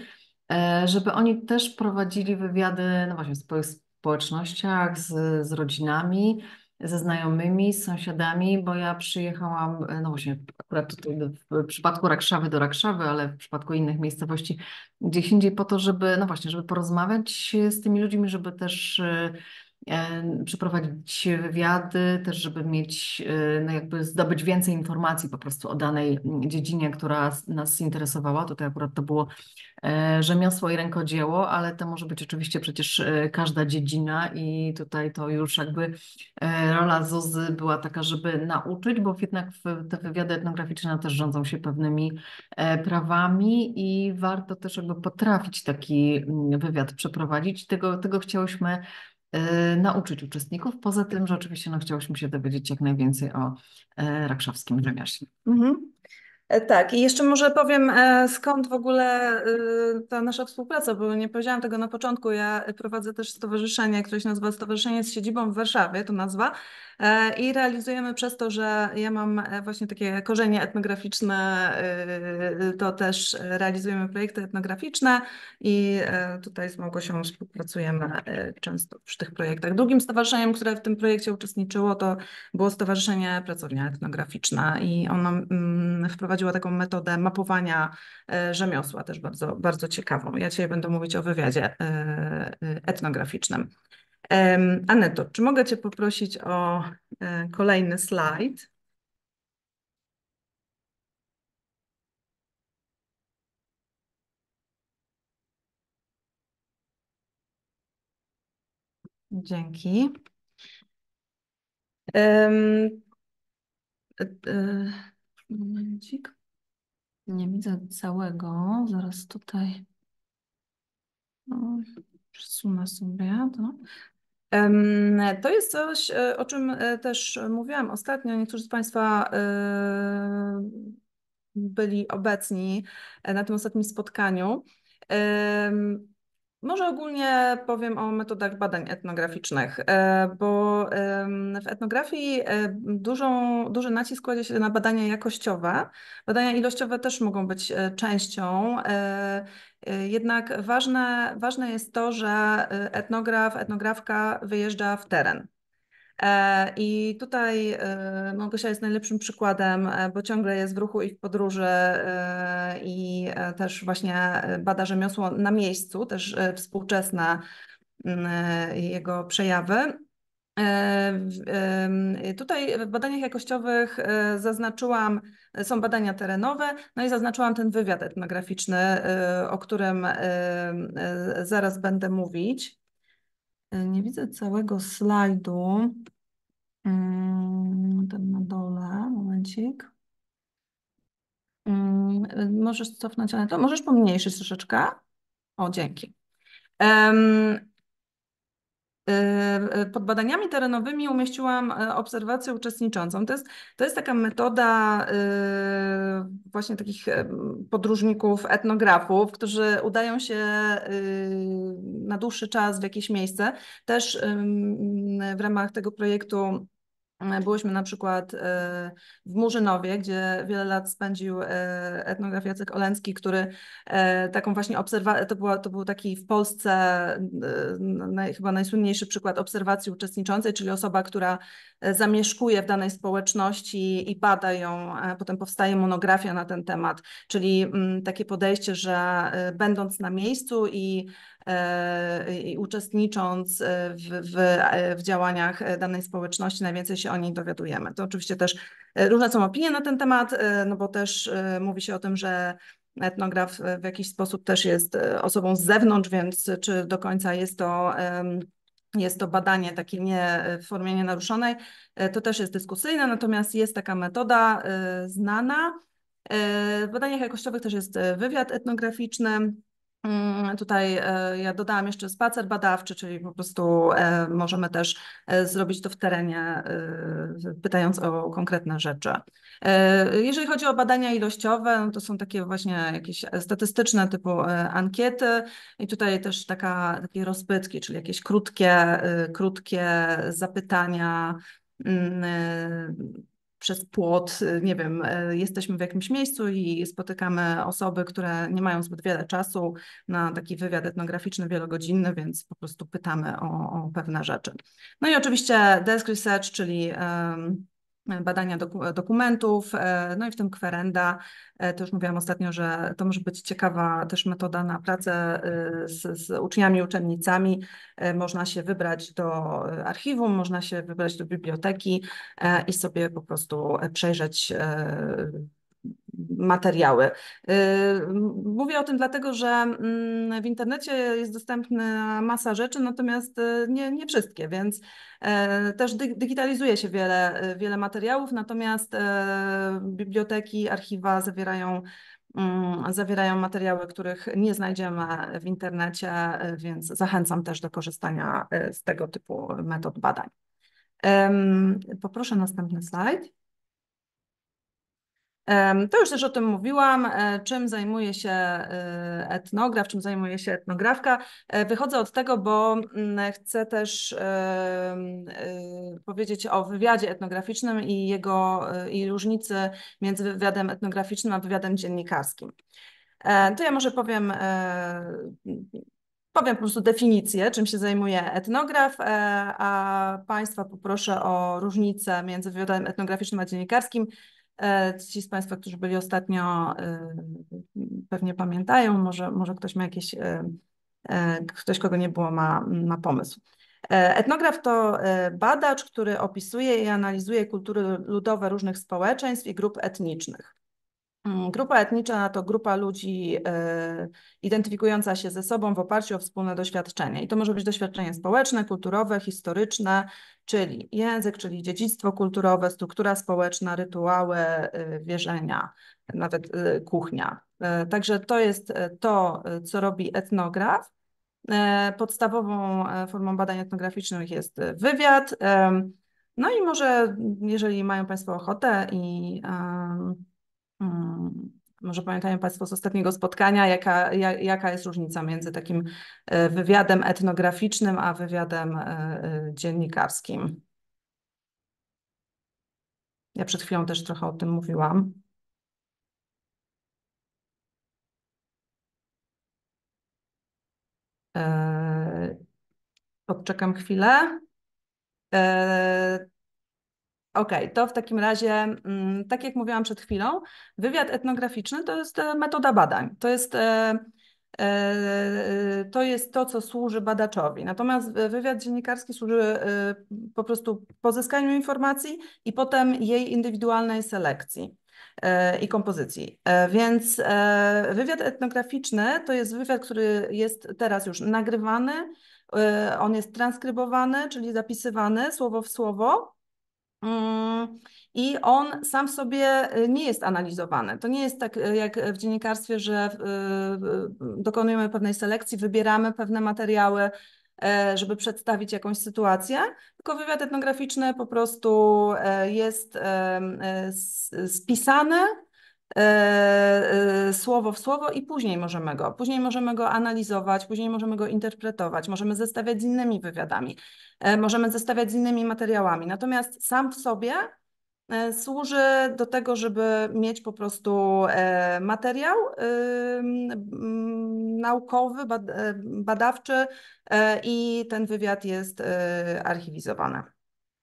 e, żeby oni też prowadzili wywiady no właśnie w swoich społecznościach, z, z rodzinami, ze znajomymi, z sąsiadami, bo ja przyjechałam, e, no właśnie, akurat tutaj w przypadku Rakszawy do Rakszawy, ale w przypadku innych miejscowości gdzieś indziej po to, żeby, no właśnie, żeby porozmawiać z tymi ludźmi, żeby też e, przeprowadzić wywiady, też żeby mieć, y, no jakby zdobyć więcej informacji po prostu o danej mm, dziedzinie, która nas interesowała. Tutaj akurat to było e, rzemiosło i rękodzieło, ale to może być oczywiście przecież e, każda dziedzina i tutaj to już jakby e, rola Zuzy była taka, żeby nauczyć, bo jednak te wywiady etnograficzne też rządzą się pewnymi prawami i warto też jakby potrafić taki mm, wywiad przeprowadzić. Tego, tego chciałyśmy E, nauczyć uczestników. Poza tym, że oczywiście no, chciałyśmy się dowiedzieć jak najwięcej o e, rakszawskim rzemieśle. Mhm. E, tak, i jeszcze może powiem, e, skąd w ogóle e, ta nasza współpraca, bo nie powiedziałam tego na początku. Ja prowadzę też stowarzyszenie, które się nazywa Stowarzyszenie z siedzibą w Warszawie, to nazwa. I realizujemy przez to, że ja mam właśnie takie korzenie etnograficzne, to też realizujemy projekty etnograficzne i tutaj z Małgosią współpracujemy często przy tych projektach. Drugim stowarzyszeniem, które w tym projekcie uczestniczyło, to było Stowarzyszenie Pracownia Etnograficzna i ono mm, wprowadziło wprowadziła taką metodę mapowania e, rzemiosła, też bardzo, bardzo ciekawą. Ja dzisiaj będę mówić o wywiadzie e, e, etnograficznym. Aneto, czy mogę Cię poprosić o kolejny slajd? Dzięki. Um, Momencik. Nie widzę całego. Zaraz tutaj przesunę sobie to. To jest coś, e, o czym e, też mówiłam ostatnio. Niektórzy z Państwa e, byli obecni na tym ostatnim spotkaniu. Może ogólnie powiem o metodach badań etnograficznych, e, bo w etnografii e, dużą, duży nacisk kładzie się na badania jakościowe. Badania ilościowe też mogą być e, częścią. Jednak ważne, ważne jest to, że etnograf, etnografka wyjeżdża w teren. E, I tutaj e, Małgosia jest najlepszym przykładem, e, bo ciągle jest w ruchu i w podróży i też właśnie bada rzemiosło na miejscu, też współczesne mm, jego przejawy. Tutaj w badaniach jakościowych zaznaczyłam, są badania terenowe, no i zaznaczyłam ten wywiad etnograficzny, o którym zaraz będę mówić. E, nie widzę całego slajdu. Mm, ten na dole, momencik. Mm, e, możesz cofnąć, ale to możesz pomniejszyć troszeczkę. O, dzięki. Y, y, pod badaniami terenowymi umieściłam y, obserwację uczestniczącą. To jest, to jest taka metoda właśnie takich podróżników, etnografów, którzy udają się na dłuższy czas w jakieś miejsce. Też w ramach tego projektu E, byłyśmy na przykład e, w Murzynowie, gdzie wiele lat spędził e, etnograf Jacek Oleński, który taką właśnie obserwację, to, to był taki w Polsce naj, chyba najsłynniejszy przykład obserwacji uczestniczącej, czyli osoba, która zamieszkuje w danej społeczności i bada ją, potem powstaje monografia na ten temat, czyli mm, takie podejście, że będąc na miejscu i E, i uczestnicząc e, w, w, e, w, działaniach danej społeczności, najwięcej się o niej dowiadujemy. To oczywiście też różne są opinie na ten temat, no bo też mówi się o tym, że etnograf w jakiś sposób też jest osobą z zewnątrz, więc czy do końca jest to jest to badanie takie nie w formie nienaruszonej, to też jest dyskusyjne, natomiast jest taka metoda znana. W badaniach jakościowych też jest wywiad etnograficzny, Mm, tutaj e, ja dodałam jeszcze spacer badawczy, czyli po prostu e, możemy też e, zrobić to w terenie, pytając o konkretne rzeczy. Jeżeli chodzi o badania ilościowe, no to są takie właśnie jakieś statystyczne typu ankiety i tutaj też taka, takie rozpytki, czyli jakieś krótkie, krótkie zapytania mm, przez płot, y, nie wiem, e, jesteśmy w jakimś miejscu i spotykamy osoby, które nie mają zbyt wiele czasu na taki wywiad etnograficzny wielogodzinny, więc po prostu pytamy o, o pewne rzeczy. No i oczywiście desk research, czyli um, badania doku dokumentów, e, no i w tym kwerenda. E, to już mówiłam ostatnio, że to może być ciekawa też metoda na pracę e, z, z uczniami, uczennicami. Można się wybrać do archiwum, można się wybrać do biblioteki i sobie po prostu przejrzeć materiały. Y, mówię o tym dlatego, że mm, w internecie jest dostępna masa rzeczy, natomiast y, nie, nie wszystkie, więc e, też digitalizuje się wiele, y, wiele materiałów, natomiast e, biblioteki, archiwa zawierają mm, zawierają materiały, których nie znajdziemy w internecie, więc zachęcam też do korzystania z tego typu metod badań. Poproszę następny slajd. To już też o tym mówiłam, e, czym zajmuje się e, etnograf, czym zajmuje się etnografka. E, wychodzę od tego, bo mm, chcę też powiedzieć o wywiadzie etnograficznym i jego i różnicy między wywiadem etnograficznym a wywiadem dziennikarskim. To ja może powiem powiem po prostu definicję, czym się zajmuje etnograf, a Państwa poproszę o różnicę między wywiadem etnograficznym a dziennikarskim. E, ci z Państwa, którzy byli ostatnio, e, pewnie pamiętają, może, może ktoś ma jakieś, e, ktoś kogo nie było, ma, ma pomysł. Etnograf to badacz, który opisuje i analizuje kultury ludowe różnych społeczeństw i grup etnicznych. Mm, grupa etniczna to grupa ludzi e, identyfikująca się ze sobą w oparciu o wspólne doświadczenie. I to może być doświadczenie społeczne, kulturowe, historyczne, czyli język, czyli dziedzictwo kulturowe, struktura społeczna, rytuały, e, wierzenia, nawet e, kuchnia. Także to jest to, co robi etnograf. Podstawową formą badań etnograficznych jest wywiad. No i może, jeżeli mają Państwo ochotę i Mm, może pamiętają Państwo z ostatniego spotkania, jaka, jaka jest różnica między takim e, wywiadem etnograficznym a wywiadem e, e, dziennikarskim. Ja przed chwilą też trochę o tym mówiłam. Odczekam chwilę. Okej, okay, to w takim razie, mm, tak jak mówiłam przed chwilą, wywiad etnograficzny to jest e, metoda badań. To jest, e, e, to jest to, co służy badaczowi. Natomiast wywiad dziennikarski służy po prostu pozyskaniu informacji i potem jej indywidualnej selekcji i kompozycji. Więc wywiad etnograficzny to jest wywiad, który jest teraz już nagrywany, on jest transkrybowany, czyli zapisywany słowo w słowo Mm, I on sam w sobie y, nie jest analizowany. To nie jest tak y, jak w dziennikarstwie, że y, dokonujemy pewnej selekcji, wybieramy pewne materiały, e, żeby przedstawić jakąś sytuację, tylko wywiad etnograficzny po prostu e, jest e, spisany E, e, słowo w słowo i później możemy go. Później możemy go analizować, później możemy go interpretować, możemy zestawiać z innymi wywiadami, e, możemy zestawiać z innymi materiałami. Natomiast sam w sobie służy do tego, żeby mieć po prostu materiał naukowy, badawczy i ten wywiad jest archiwizowany.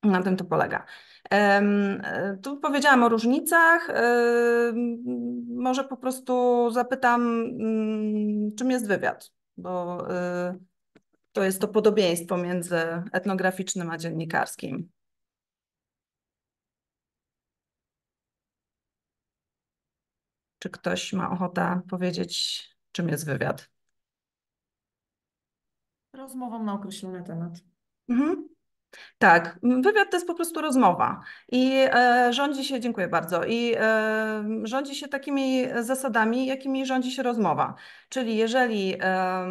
Na tym to polega. E, tu powiedziałam o różnicach. Może po prostu zapytam, mm, czym jest wywiad, bo e, to jest to podobieństwo między etnograficznym a dziennikarskim. Czy ktoś ma ochotę powiedzieć, czym jest wywiad? Rozmową na określony temat. Mhm. Tak, wywiad to jest po prostu rozmowa i e, rządzi się, dziękuję bardzo, i e, rządzi się takimi zasadami, jakimi rządzi się rozmowa. Czyli jeżeli e,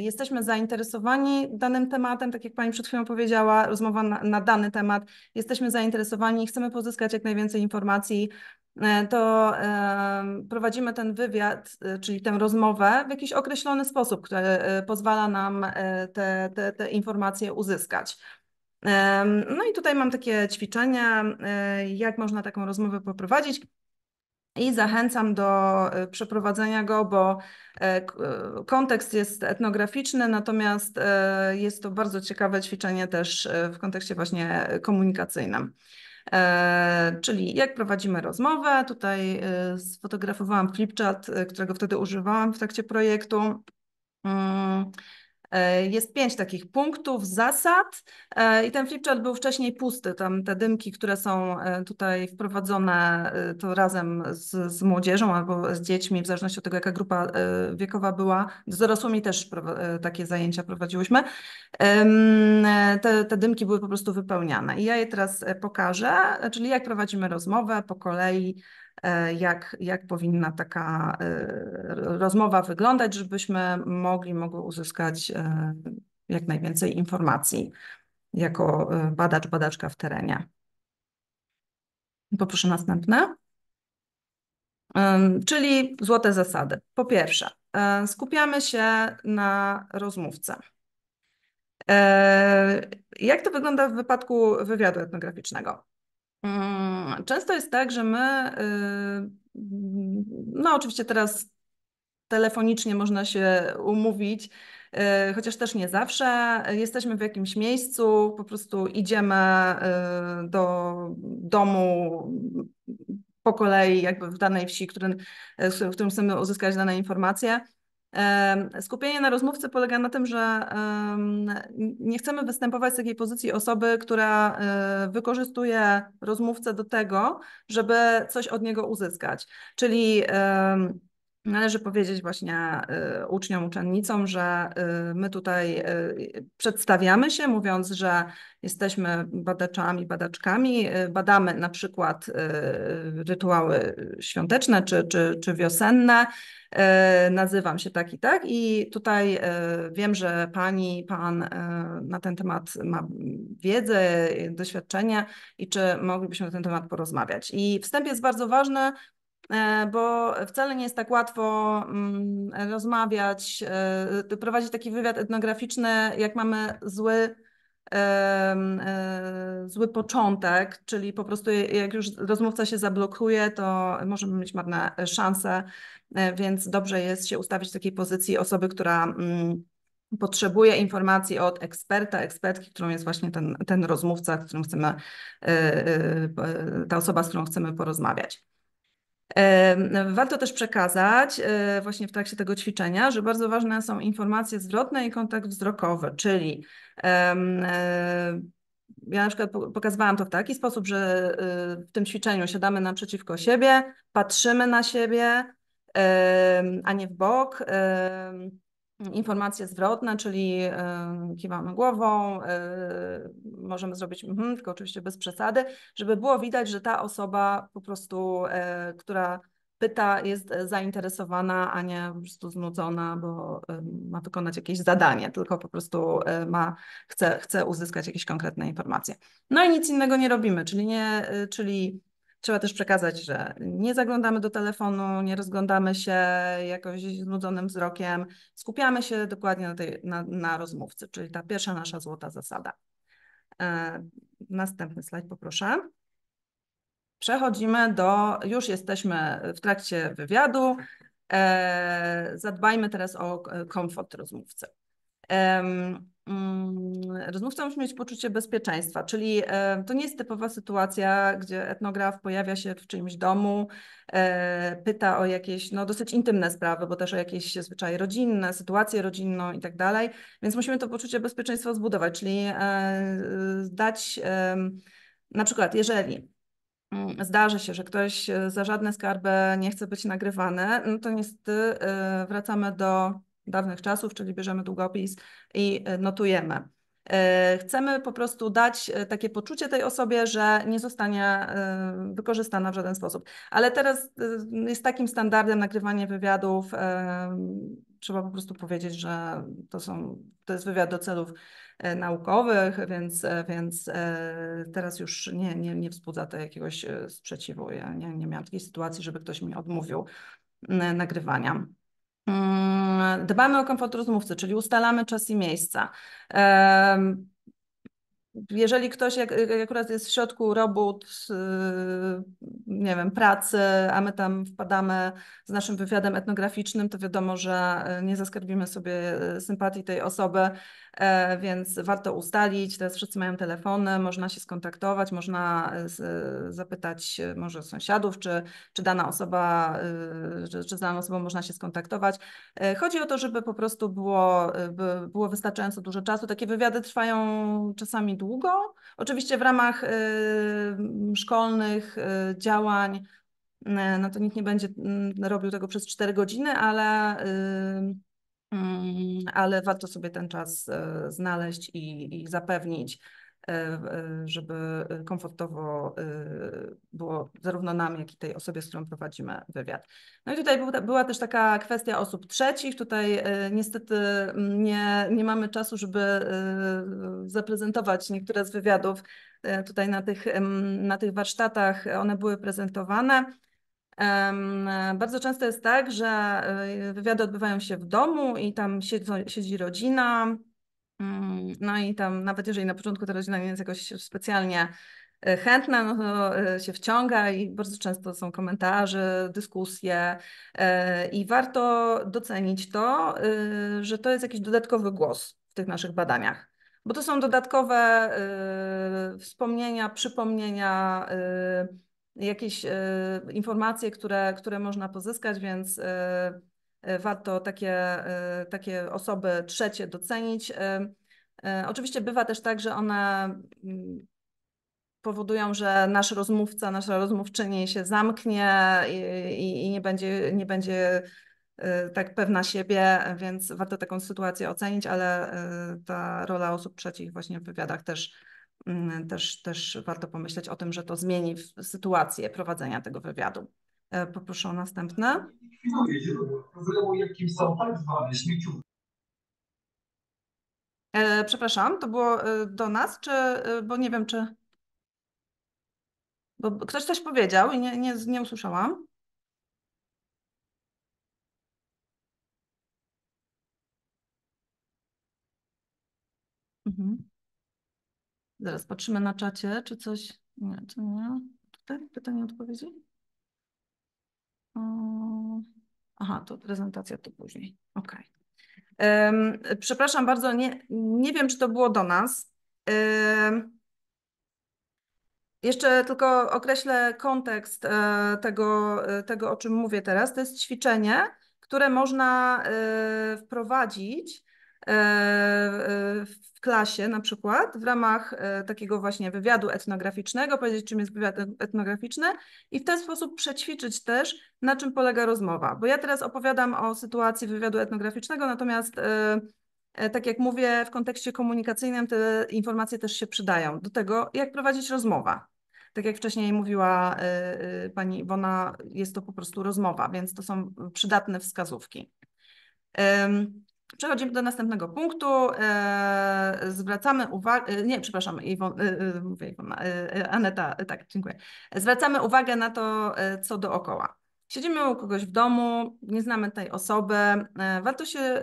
jesteśmy zainteresowani danym tematem, tak jak Pani przed chwilą powiedziała, rozmowa na, na dany temat, jesteśmy zainteresowani i chcemy pozyskać jak najwięcej informacji, e, to prowadzimy ten wywiad, e, czyli tę rozmowę w jakiś określony sposób, który e, pozwala nam te, te, te informacje uzyskać. No i tutaj mam takie ćwiczenia, e, jak można taką rozmowę poprowadzić. I zachęcam do e, przeprowadzenia go, bo e, kontekst jest etnograficzny, natomiast jest to bardzo ciekawe ćwiczenie też w kontekście właśnie komunikacyjnym. Czyli jak prowadzimy rozmowę. Tutaj sfotografowałam flipchart, którego wtedy używałam w trakcie projektu. Mm, E, jest pięć takich punktów, zasad e, i ten flipchart był wcześniej pusty. Tam te dymki, które są e, tutaj wprowadzone to razem z, z młodzieżą albo z dziećmi, w zależności od tego, jaka grupa wiekowa była. Z dorosłymi też takie zajęcia prowadziłyśmy. Te, te dymki były po prostu wypełniane i ja je teraz pokażę, czyli jak prowadzimy rozmowę po kolei, E, jak, jak powinna taka e, rozmowa wyglądać, żebyśmy mogli, mogły uzyskać e, jak najwięcej informacji jako badacz, badaczka w terenie. Poproszę następne. Czyli złote zasady. Po pierwsze, skupiamy się na rozmówce. Jak to wygląda w wypadku wywiadu etnograficznego? Mm, często jest tak, że my, y, no oczywiście teraz telefonicznie można się umówić, y, chociaż też nie zawsze. Jesteśmy w jakimś miejscu, po prostu idziemy y, do domu po kolei, jakby w danej wsi, w którym chcemy uzyskać dane informacje. Skupienie na rozmówce polega na tym, że nie chcemy występować z takiej pozycji osoby, która e, wykorzystuje rozmówcę do tego, żeby coś od niego uzyskać. Czyli Należy powiedzieć właśnie y, uczniom, uczennicom, że y, my tutaj y, przedstawiamy się, mówiąc, że jesteśmy badaczami, badaczkami, badamy na przykład rytuały świąteczne czy, czy, czy wiosenne. Nazywam się tak i tak, i tutaj wiem, że pani, pan na ten temat ma wiedzę, doświadczenie i czy moglibyśmy na ten temat porozmawiać. I wstęp jest bardzo ważny, E, bo wcale nie jest tak łatwo mm, rozmawiać, e, prowadzić taki wywiad etnograficzny, jak mamy zły e, zły początek, czyli po prostu jak już rozmówca się zablokuje, to możemy mieć marne szanse, więc dobrze jest się ustawić w takiej pozycji osoby, która mm, potrzebuje informacji od eksperta, ekspertki, którą jest właśnie ten, ten rozmówca, którym chcemy, ta osoba, z którą chcemy porozmawiać. Warto też przekazać e, właśnie w trakcie tego ćwiczenia, że bardzo ważne są informacje zwrotne i kontakt wzrokowy, czyli e, ja na przykład pokazywałam to w taki sposób, że e, w tym ćwiczeniu siadamy naprzeciwko siebie, patrzymy na siebie, a nie w bok informacje zwrotne, czyli kiwamy głową, e, możemy zrobić, mhm, tylko oczywiście bez przesady, żeby było widać, że ta osoba po prostu, e, która pyta, jest zainteresowana, a nie po prostu znudzona, bo ma wykonać jakieś zadanie, tylko po prostu e, ma, chce, chce uzyskać jakieś konkretne informacje. No i nic innego nie robimy, czyli, nie, czyli Trzeba też przekazać, że nie zaglądamy do telefonu, nie rozglądamy się jakoś znudzonym wzrokiem, skupiamy się dokładnie na, tej, na, na rozmówcy, czyli ta pierwsza nasza złota zasada. E, następny slajd poproszę. Przechodzimy do, już jesteśmy w trakcie wywiadu. E, zadbajmy teraz o komfort rozmówcy. Mm, Rozmówca musi mieć poczucie bezpieczeństwa, czyli e, to nie jest typowa sytuacja, gdzie etnograf pojawia się w czyimś domu, e, pyta o jakieś no, dosyć intymne sprawy, bo też o jakieś zwyczaje rodzinne, sytuację rodzinną i tak dalej. Więc musimy to poczucie bezpieczeństwa zbudować, czyli e, dać na przykład, jeżeli mm, zdarzy się, że ktoś za żadne skarby nie chce być nagrywany, no to niestety wracamy do dawnych czasów, czyli bierzemy długopis i y, notujemy. Y, chcemy po prostu dać y, takie poczucie tej osobie, że nie zostanie wykorzystana w żaden sposób. Ale teraz jest takim standardem nagrywanie wywiadów. Trzeba po prostu powiedzieć, że to, są, to jest wywiad do celów naukowych, więc, więc teraz już nie, nie, nie wzbudza to jakiegoś sprzeciwu. Ja nie, nie miałam takiej sytuacji, żeby ktoś mi odmówił nagrywania. Mm, Dbamy o komfort rozmówcy, czyli ustalamy czas i miejsca. Jeżeli ktoś jak, akurat jest w środku robót, y, nie wiem, pracy, a my tam wpadamy z naszym wywiadem etnograficznym, to wiadomo, że e, nie zaskarbimy sobie e, sympatii tej osoby E, więc warto ustalić. Teraz wszyscy mają telefony, można się skontaktować, można e, e, zapytać może sąsiadów, czy, czy dana osoba, czy, czy z daną osobą można się skontaktować. Chodzi o to, żeby po prostu było, było wystarczająco dużo czasu. Takie wywiady trwają czasami długo. Oczywiście w ramach szkolnych działań no to nikt nie będzie mm, robił tego przez 4 godziny, ale Mm, ale warto sobie ten czas e, znaleźć i, i zapewnić, e, e, żeby komfortowo było zarówno nam, jak i tej osobie, z którą prowadzimy wywiad. No i tutaj była też taka kwestia osób trzecich. Tutaj niestety mm, nie, nie mamy czasu, żeby zaprezentować niektóre z wywiadów tutaj na tych, mm, na tych warsztatach. One były prezentowane. Bardzo często jest tak, że y, wywiady odbywają się w domu i tam siedzą, siedzi rodzina. Mm, no i tam, nawet jeżeli na początku ta rodzina nie jest jakoś specjalnie y, chętna, no to y, się wciąga i bardzo często są komentarze, dyskusje i warto docenić to, że to jest jakiś dodatkowy głos w tych naszych badaniach bo to są dodatkowe y, wspomnienia, przypomnienia, y, jakieś e, informacje, które, które można pozyskać, więc e, e, warto takie, takie osoby trzecie docenić. Oczywiście bywa też tak, że one mm, powodują, że nasz rozmówca, nasza rozmówczyni się zamknie i, i nie będzie, nie będzie tak pewna siebie, więc warto taką sytuację ocenić, ale ta rola osób trzecich właśnie w wywiadach też Mm, też, też warto pomyśleć o tym, że to zmieni sytuację prowadzenia tego wywiadu. E, poproszę o następne. E, przepraszam, to było e, do nas, czy, bo nie wiem, czy. Bo ktoś coś powiedział i nie, nie, nie usłyszałam. Mhm. Zaraz patrzymy na czacie, czy coś. Nie, czy nie. Tutaj pytanie odpowiedzi. Mm. Aha, to prezentacja to później. OK. przepraszam bardzo, nie, nie wiem, czy to było do nas. jeszcze tylko określę kontekst e, tego, e, tego, o czym mówię teraz. To jest ćwiczenie, które można e, wprowadzić E, e, w klasie na przykład w ramach e, takiego właśnie wywiadu etnograficznego, powiedzieć czym jest wywiad etnograficzny i w ten sposób przećwiczyć też na czym polega rozmowa. Bo ja teraz opowiadam o sytuacji wywiadu etnograficznego, natomiast tak jak mówię, w kontekście komunikacyjnym te informacje też się przydają do tego, jak prowadzić rozmowa. Tak jak wcześniej mówiła pani Iwona, jest to po prostu rozmowa, więc to są przydatne wskazówki. Przechodzimy do następnego punktu. E, zwracamy uwagę, e, nie, przepraszam, e, mówię Iwona, Aneta, tak, dziękuję. Zwracamy uwagę na to, co dookoła. Siedzimy u kogoś w domu, nie znamy tej osoby, warto się,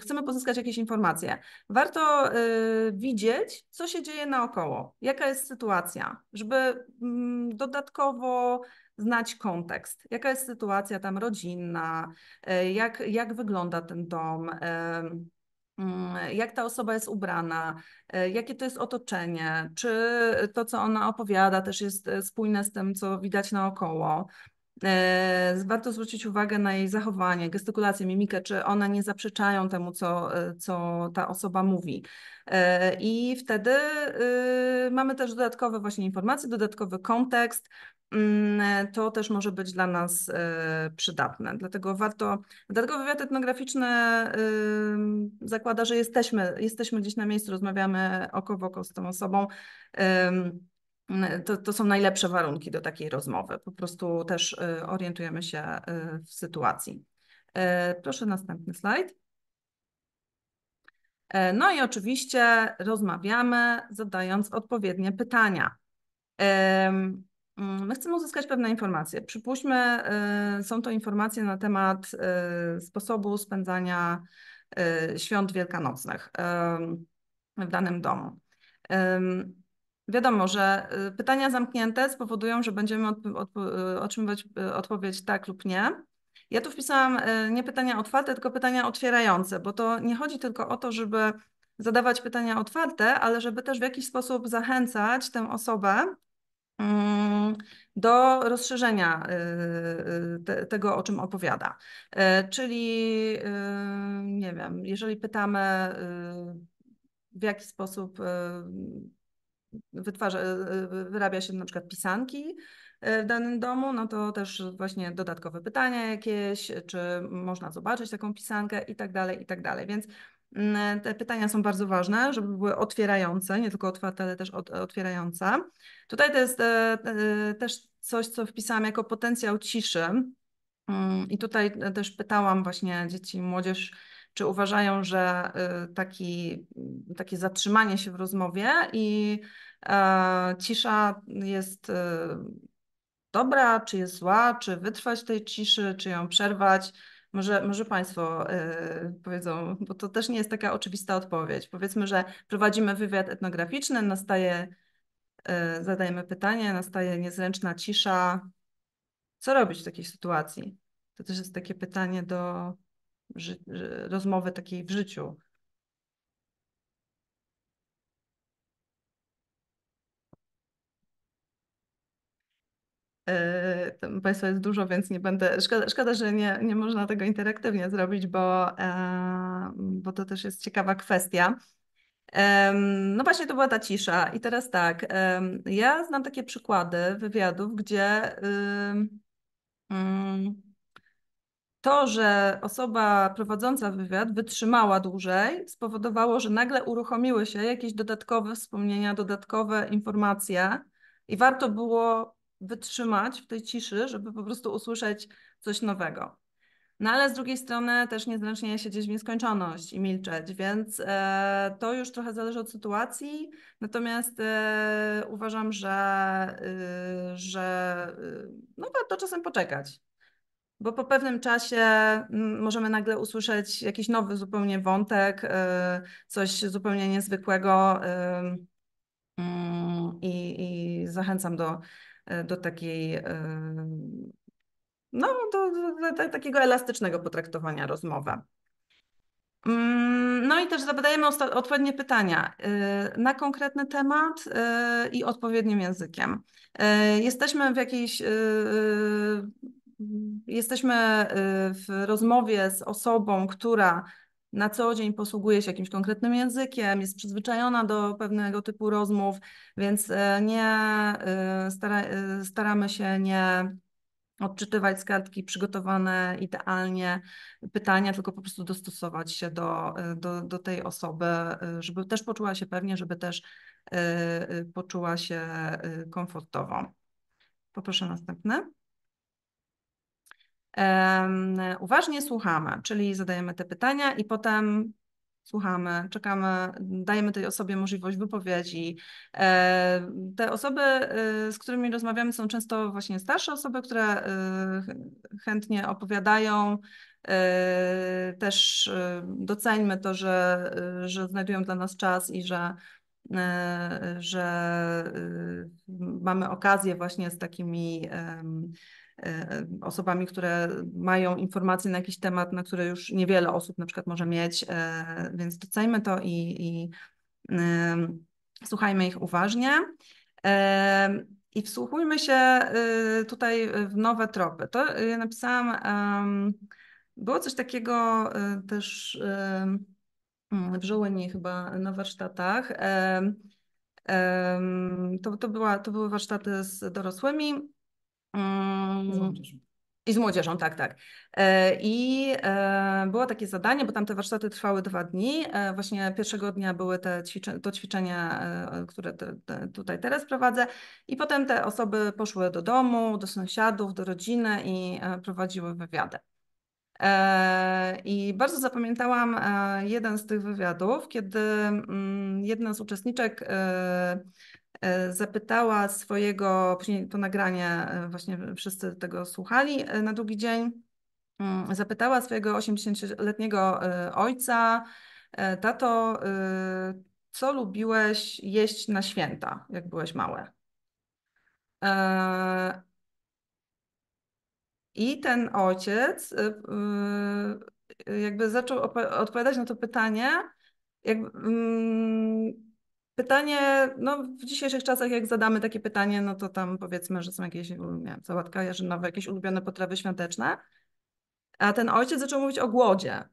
chcemy pozyskać jakieś informacje. Warto widzieć, co się dzieje naokoło, jaka jest sytuacja, żeby mm, dodatkowo znać kontekst, jaka jest sytuacja tam rodzinna, e, jak, jak wygląda ten dom, e, mm, jak ta osoba jest ubrana, e, jakie to jest otoczenie, czy to, co ona opowiada, też jest spójne z tym, co widać naokoło. E, warto zwrócić uwagę na jej zachowanie, gestykulację, mimikę, czy one nie zaprzeczają temu, co, e, co ta osoba mówi. E, I wtedy y, mamy też dodatkowe właśnie informacje, dodatkowy kontekst. Mm, to też może być dla nas przydatne. Dlatego warto. Dodatkowy wywiad etnograficzny y, zakłada, że jesteśmy, jesteśmy gdzieś na miejscu, rozmawiamy oko w oko z tą osobą to, to są najlepsze warunki do takiej rozmowy. Po prostu też y, orientujemy się y, w sytuacji. Y, proszę następny slajd. No i oczywiście rozmawiamy, zadając odpowiednie pytania. Mm, my chcemy uzyskać pewne informacje. Przypuśćmy, są to informacje na temat sposobu spędzania świąt wielkanocnych w danym domu. Wiadomo, że y, pytania zamknięte spowodują, że będziemy y, otrzymywać y, odpowiedź tak lub nie. Ja tu wpisałam nie pytania otwarte, tylko pytania otwierające, bo to nie chodzi tylko o to, żeby zadawać pytania otwarte, ale żeby też w jakiś sposób zachęcać tę osobę mm, do rozszerzenia tego, o czym opowiada. Czyli, nie wiem, jeżeli pytamy, w jaki sposób wytwarza, e, e, wyrabia się na przykład pisanki e, w danym domu, no to też właśnie dodatkowe pytania jakieś, czy można zobaczyć taką pisankę i tak dalej, i tak dalej. Więc mm, te pytania są bardzo ważne, żeby były otwierające, nie tylko otwarte, ale też otwierające. Tutaj to jest też coś, co wpisałam jako potencjał ciszy. Mm, I tutaj też pytałam właśnie dzieci i młodzież, czy uważają, że y, taki, y, takie zatrzymanie się w rozmowie i e, cisza jest e, dobra, czy jest zła, czy wytrwać tej ciszy, czy ją przerwać. Może, może Państwo y, powiedzą, bo to też nie jest taka oczywista odpowiedź. Powiedzmy, że prowadzimy wywiad etnograficzny, nastaje, y, zadajemy pytanie, nastaje niezręczna cisza. Co robić w takiej sytuacji? To też jest takie pytanie do ży, rozmowy takiej w życiu. Yy, państwa jest dużo, więc nie będę. Szkoda, szkoda że nie, nie można tego interaktywnie zrobić, bo, yy, bo to też jest ciekawa kwestia. No właśnie to była ta cisza. I teraz tak, ja znam takie przykłady wywiadów, gdzie mm, to, że osoba prowadząca wywiad wytrzymała dłużej, spowodowało, że nagle uruchomiły się jakieś dodatkowe wspomnienia, dodatkowe informacje i warto było wytrzymać w tej ciszy, żeby po prostu usłyszeć coś nowego. No ale z drugiej strony też niezręcznie siedzieć w nieskończoność i milczeć, więc e, to już trochę zależy od sytuacji. Natomiast e, uważam, że, y, że y, no, warto czasem poczekać bo po pewnym czasie mm, możemy nagle usłyszeć jakiś nowy zupełnie wątek, y, coś zupełnie niezwykłego y, mm, i, i zachęcam do, y, do takiej no, do, do, do takiego elastycznego potraktowania rozmowy. Mm, no i też zadajemy odpowiednie pytania na konkretny temat i odpowiednim językiem. Jesteśmy w jakiejś jesteśmy y, w rozmowie z osobą, która na co dzień posługuje się jakimś konkretnym językiem, jest przyzwyczajona do pewnego typu rozmów, więc y, nie y, stara, staramy się nie odczytywać z kartki przygotowane idealnie pytania, tylko po prostu dostosować się do, do, do tej osoby, żeby też poczuła się pewnie, żeby też poczuła się komfortowo. Poproszę następne uważnie słuchamy, czyli zadajemy te pytania i potem słuchamy, czekamy, dajemy tej osobie możliwość wypowiedzi. E, te osoby, y, z którymi rozmawiamy, są często właśnie starsze osoby, które y, chętnie opowiadają. E, też y, doceńmy to, że, że znajdują dla nas czas i że że mamy okazję właśnie z takimi E, osobami, które mają informacje na jakiś temat, na który już niewiele osób na przykład może mieć, e, więc docejmy to i, i e, słuchajmy ich uważnie. I wsłuchujmy się tutaj w nowe tropy. To ja napisałam, było coś takiego też mm, w Żołyni chyba na warsztatach. To, to, była, to były warsztaty z dorosłymi Mm. Z młodzieżą. I z młodzieżą, tak, tak. E, I e, było takie zadanie, bo tamte warsztaty trwały dwa dni. E, właśnie pierwszego dnia były te ćwiczenia, to ćwiczenia, które te, te tutaj teraz prowadzę. I potem te osoby poszły do domu, do sąsiadów, do rodziny i prowadziły wywiady. I bardzo zapamiętałam jeden z tych wywiadów, kiedy mm, jedna z uczestniczek E, zapytała swojego, później to nagranie, e, właśnie wszyscy tego słuchali e, na drugi dzień, mm, zapytała swojego 80-letniego ojca, tato, co lubiłeś jeść na święta, jak byłeś mały? I ten ojciec jakby zaczął odpowiadać na to pytanie, jakby, mm, Pytanie, no w dzisiejszych czasach jak zadamy takie pytanie, no to tam powiedzmy, że są jakieś, nie wiem, sałatka jarzynowa, jakieś ulubione potrawy świąteczne. A ten ojciec zaczął mówić o głodzie.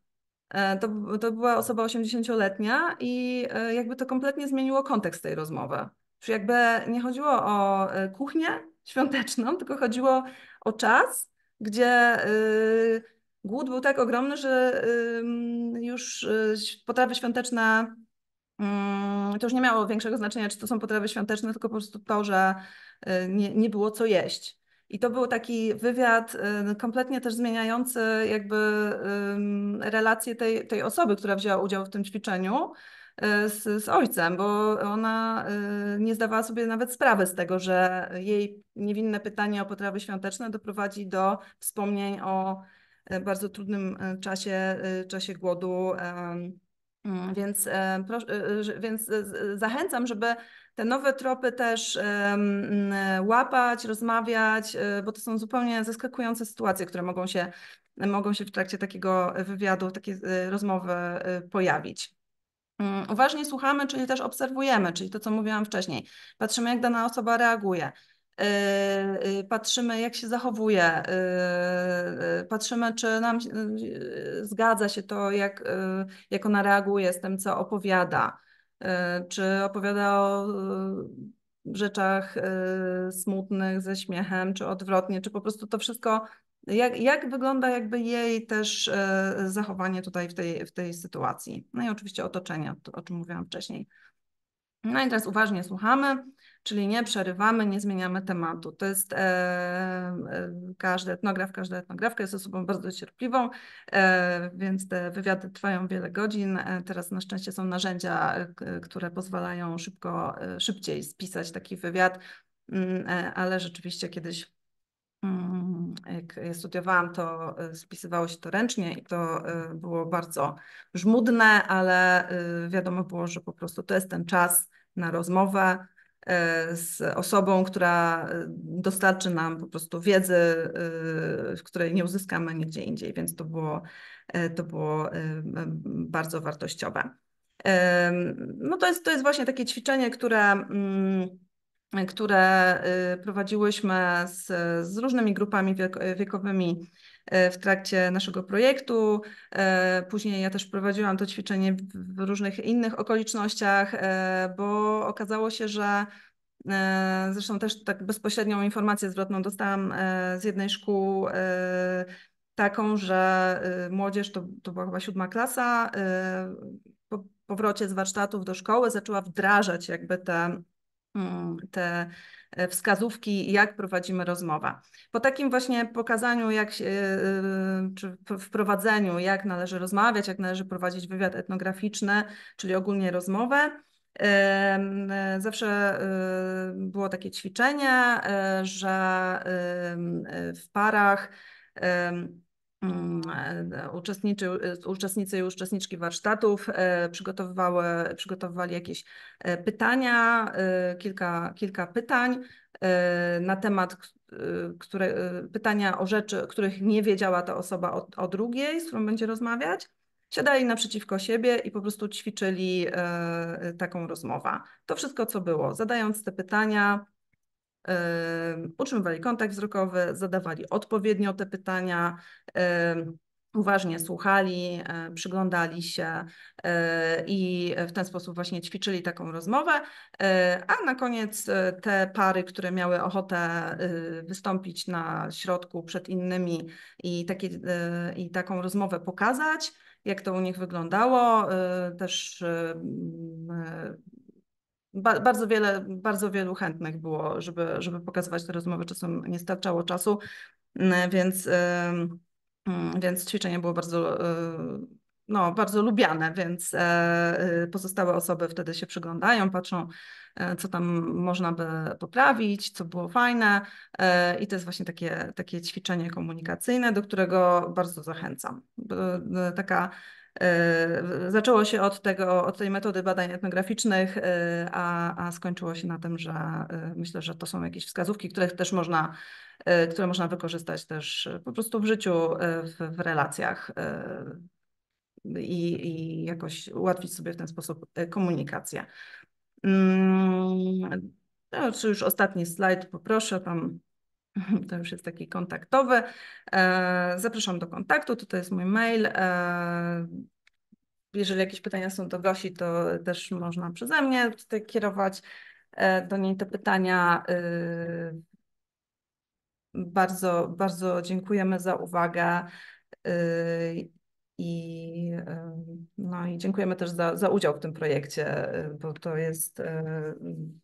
E, to, to była osoba 80-letnia i e, jakby to kompletnie zmieniło kontekst tej rozmowy. Czyli jakby nie chodziło o e, kuchnię świąteczną, tylko chodziło o czas, gdzie głód był tak ogromny, że już potrawy świąteczne Mm, to już nie miało większego znaczenia, czy to są potrawy świąteczne, tylko po prostu to, że y, nie, nie było co jeść. I to był taki wywiad y, kompletnie też zmieniający jakby relacje tej, tej osoby, która wzięła udział w tym ćwiczeniu y, z, z ojcem, bo ona nie zdawała sobie nawet sprawy z tego, że jej niewinne pytanie o potrawy świąteczne doprowadzi do wspomnień o bardzo trudnym czasie, czasie głodu Mm, więc, e, e, e, więc zachęcam, żeby te nowe tropy też łapać, rozmawiać, bo to są zupełnie zaskakujące sytuacje, które mogą się, mogą się w trakcie takiego wywiadu, takiej rozmowy pojawić. Mm, uważnie słuchamy, czyli też obserwujemy, czyli to, co mówiłam wcześniej. Patrzymy, jak dana osoba reaguje. Y, y, patrzymy jak się zachowuje, y, patrzymy czy nam zgadza się to, jak, jak ona reaguje z tym, co opowiada, czy opowiada o rzeczach smutnych ze śmiechem, czy odwrotnie, czy po prostu to wszystko, jak, jak wygląda jakby jej też zachowanie tutaj w tej, w tej sytuacji. No i oczywiście otoczenie, o czym mówiłam wcześniej. No i teraz uważnie słuchamy czyli nie przerywamy, nie zmieniamy tematu. To jest e, e, każdy etnograf, każda etnografka jest osobą bardzo cierpliwą, e, więc te wywiady trwają wiele godzin. E, teraz na szczęście są narzędzia, które pozwalają szybko, e, szybciej spisać taki wywiad, mm, e, ale rzeczywiście kiedyś mm, jak studiowałam, to spisywało się to ręcznie i to było bardzo żmudne, ale wiadomo było, że po prostu to jest ten czas na rozmowę, E, z osobą, która e, dostarczy nam po prostu wiedzy, e, której nie uzyskamy nigdzie indziej, więc to było, to było bardzo wartościowe. No to jest, to jest właśnie takie ćwiczenie, które, mm, które prowadziłyśmy z, z różnymi grupami wiekowymi E, w trakcie naszego projektu. E, później ja też prowadziłam to ćwiczenie w różnych innych okolicznościach, e, bo okazało się, że Zresztą też tak bezpośrednią informację zwrotną dostałam z jednej szkół taką, że młodzież, to, to była chyba siódma klasa, po powrocie z warsztatów do szkoły zaczęła wdrażać jakby te, mm, te E, wskazówki, jak prowadzimy rozmowę. Po takim właśnie pokazaniu, jak się, e, e, czy wprowadzeniu, jak należy rozmawiać, jak należy prowadzić wywiad etnograficzny, czyli ogólnie rozmowę, Zawsze było takie ćwiczenie, że w parach Mm, e, e, uczestniczy, uczestnicy i uczestniczki warsztatów e, przygotowywały, przygotowywali jakieś pytania, kilka, kilka pytań na temat, które, pytania o rzeczy, których nie wiedziała ta osoba o, o drugiej, z którą będzie rozmawiać. Siadali naprzeciwko siebie i po prostu ćwiczyli taką rozmowę. To wszystko, co było, zadając te pytania, utrzymywali kontakt wzrokowy, zadawali odpowiednio te pytania, uważnie słuchali, przyglądali się e, i w ten sposób właśnie ćwiczyli taką rozmowę. E, a na koniec e, te pary, które miały ochotę y, wystąpić na środku przed innymi i, takie, i taką rozmowę pokazać, jak to u nich wyglądało, też Ba bardzo wiele, bardzo wielu chętnych było, żeby, żeby pokazywać te rozmowy. Czasem nie starczało czasu, mm, więc, mm, więc ćwiczenie było bardzo, e, no, bardzo lubiane, więc e, e, pozostałe osoby wtedy się przyglądają, patrzą, co tam można by poprawić, co było fajne i to jest właśnie takie, takie ćwiczenie komunikacyjne, do którego bardzo zachęcam. Taka Yy, zaczęło się od, tego, od tej metody badań etnograficznych, yy, a, a skończyło się na tym, że yy, myślę, że to są jakieś wskazówki, których też można, które można wykorzystać też po prostu w życiu, w, w relacjach i, i jakoś ułatwić sobie w ten sposób komunikację. Mm, to już ostatni slajd poproszę, tam to już jest taki kontaktowy. E, zapraszam do kontaktu, Tutaj jest mój mail. E, jeżeli jakieś pytania są do Gosi, to też można przeze mnie tutaj kierować e, do niej te pytania. Bardzo, bardzo dziękujemy za uwagę i, no i dziękujemy też za, za udział w tym projekcie, bo to jest,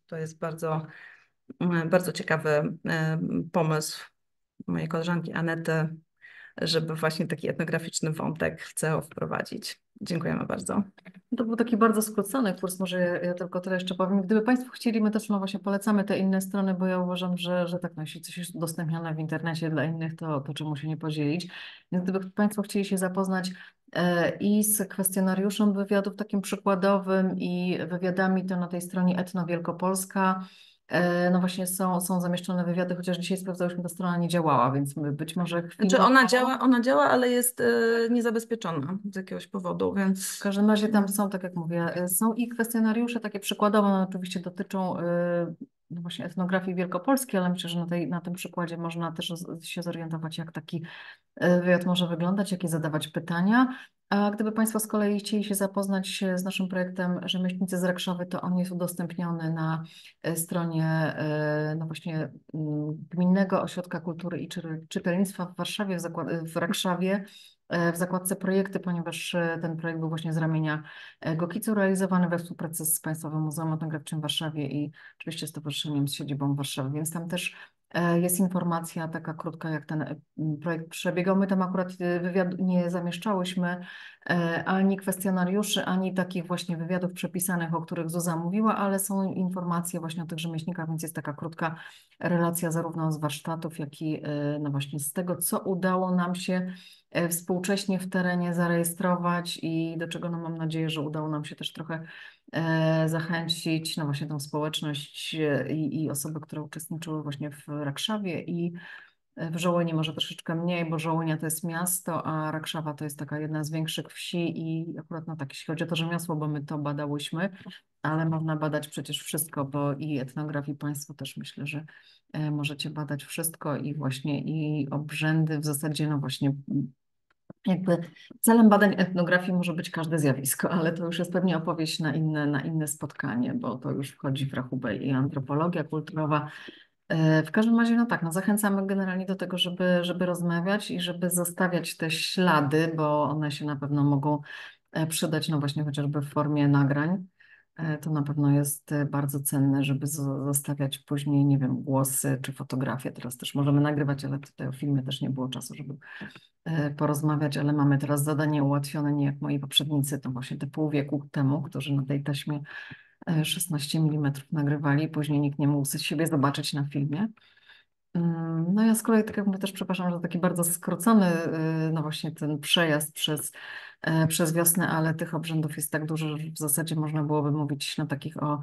to jest bardzo bardzo ciekawy pomysł mojej koleżanki Anety, żeby właśnie taki etnograficzny wątek w CEO wprowadzić. Dziękujemy bardzo. To był taki bardzo skrócony kurs, może ja, ja, tylko tyle jeszcze powiem. Gdyby Państwo chcieli, my też no właśnie polecamy te inne strony, bo ja uważam, że, że tak, no, jeśli coś jest udostępnione w internecie dla innych, to, to czemu się nie podzielić. Więc gdyby Państwo chcieli się zapoznać e, i z kwestionariuszem wywiadów takim przykładowym i wywiadami, to na tej stronie Etno Wielkopolska. E, no właśnie są, są zamieszczone wywiady, chociaż dzisiaj sprawdzałyśmy, ta strona nie działała, więc być może chwilę... Znaczy ona działa, ona działa, ale jest e, niezabezpieczona z jakiegoś powodu, więc... W każdym razie tam są, tak jak mówię, e, są i kwestionariusze takie przykładowe, one oczywiście dotyczą no właśnie etnografii wielkopolskiej, ale myślę, że na, tej, na tym przykładzie można też się zorientować, jak taki wywiad może wyglądać, jakie zadawać pytania. A gdyby Państwo z kolei chcieli się zapoznać e, z naszym projektem Rzemieślnicy z Rekszowy, to on jest udostępniony na e, stronie e, no właśnie mm, Gminnego Ośrodka Kultury i Czytelnictwa w Warszawie, w, zakład w Rekszawie w zakładce projekty, ponieważ ten projekt był właśnie z ramienia Gokicu realizowany we współpracy z Państwowym Muzeum Etnograficznym w Warszawie i oczywiście Stowarzyszeniem z siedzibą w Warszawie, więc tam też E, jest informacja taka krótka, jak ten mm, projekt przebiegał. My tam akurat e, wywiad nie zamieszczałyśmy e, ani kwestionariuszy, ani takich właśnie wywiadów przepisanych, o których Zuza mówiła, ale są informacje właśnie o tych rzemieślnikach, więc jest taka krótka relacja zarówno z warsztatów, jak i no właśnie z tego, co udało nam się E, współcześnie w terenie zarejestrować i do czego no, mam nadzieję, że udało nam się też trochę e, zachęcić no właśnie tą społeczność e, i, i osoby, które uczestniczyły właśnie w Rakszawie i w Żołyni może troszeczkę mniej, bo Żołynia to jest miasto, a Rakszawa to jest taka jedna z większych wsi i akurat no tak, jeśli chodzi o to rzemiosło, bo my to badałyśmy, ale można badać przecież wszystko, bo i i Państwo też myślę, że możecie badać wszystko i właśnie i obrzędy w zasadzie no właśnie jakby celem badań etnografii może być każde zjawisko, ale to już jest pewnie opowieść na inne, na inne spotkanie, bo to już wchodzi w rachubę i antropologia kulturowa. E, w każdym razie, no tak, no zachęcamy generalnie do tego, żeby, żeby rozmawiać i żeby zostawiać te ślady, bo one się na pewno mogą e, przydać, no właśnie chociażby w formie nagrań. E, to na pewno jest e, bardzo cenne, żeby zostawiać później, nie wiem, głosy czy fotografie. Teraz też możemy nagrywać, ale tutaj o filmie też nie było czasu, żeby e, porozmawiać, ale mamy teraz zadanie ułatwione, nie jak moi poprzednicy, to właśnie te pół wieku temu, którzy na tej taśmie 16 mm nagrywali, później nikt nie mógł siebie zobaczyć na filmie. Mm, no ja z kolei, tak jak mówię, też przepraszam, że taki bardzo skrócony, no właśnie ten przejazd przez E, przez wiosnę, ale tych obrzędów jest tak dużo, że w zasadzie można byłoby mówić na takich o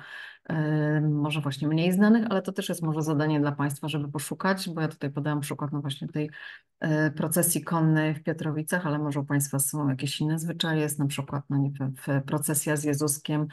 e, może właśnie mniej znanych, ale to też jest może zadanie dla Państwa, żeby poszukać, bo ja tutaj podałam przykład no właśnie tej e, procesji konnej w Piotrowicach, ale może u Państwa są jakieś inne zwyczaje, jest na przykład no nie procesja z Jezuskiem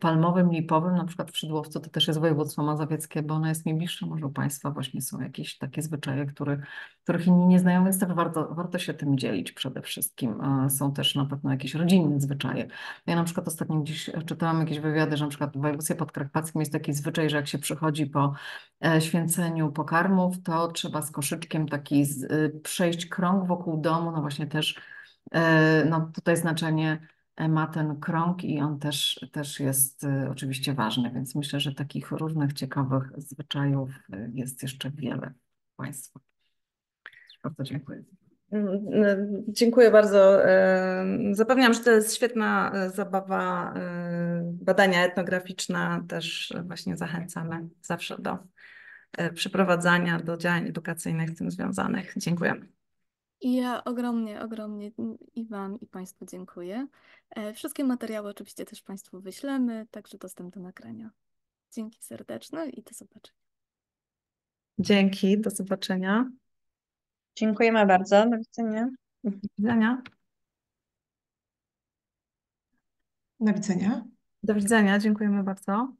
palmowym, lipowym, na przykład w Szydłowcu, to też jest województwo mazowieckie, bo ono jest mi bliższe, może u Państwa właśnie są jakieś takie zwyczaje, których, których inni nie znają, więc też warto, warto się tym dzielić przede wszystkim. Są też na pewno jakieś rodzinne zwyczaje. Ja na przykład ostatnio gdzieś e, czytałam jakieś wywiady, że na przykład w województwie podkarpackim jest taki zwyczaj, że jak się przychodzi po e, święceniu pokarmów, to trzeba z koszyczkiem taki z, e, przejść krąg wokół domu, no właśnie też no tutaj znaczenie ma ten krąg i on też, też jest oczywiście ważny, więc myślę, że takich różnych ciekawych zwyczajów jest jeszcze wiele w Państwu. Bardzo dziękuję. Mm, y, dziękuję bardzo. Y, zapewniam, że to jest świetna y, zabawa. Badania etnograficzne też właśnie zachęcamy zawsze do przeprowadzania, do działań edukacyjnych z tym związanych. Dziękujemy. ja ogromnie, ogromnie i Wam, i Państwu dziękuję. E, wszystkie materiały oczywiście też Państwu wyślemy, także dostęp do nagrania. Dzięki serdeczne i do zobaczenia. Dzięki, do zobaczenia. Dziękujemy bardzo. Do widzenia. Do widzenia. Do widzenia. Do widzenia. Dziękujemy bardzo.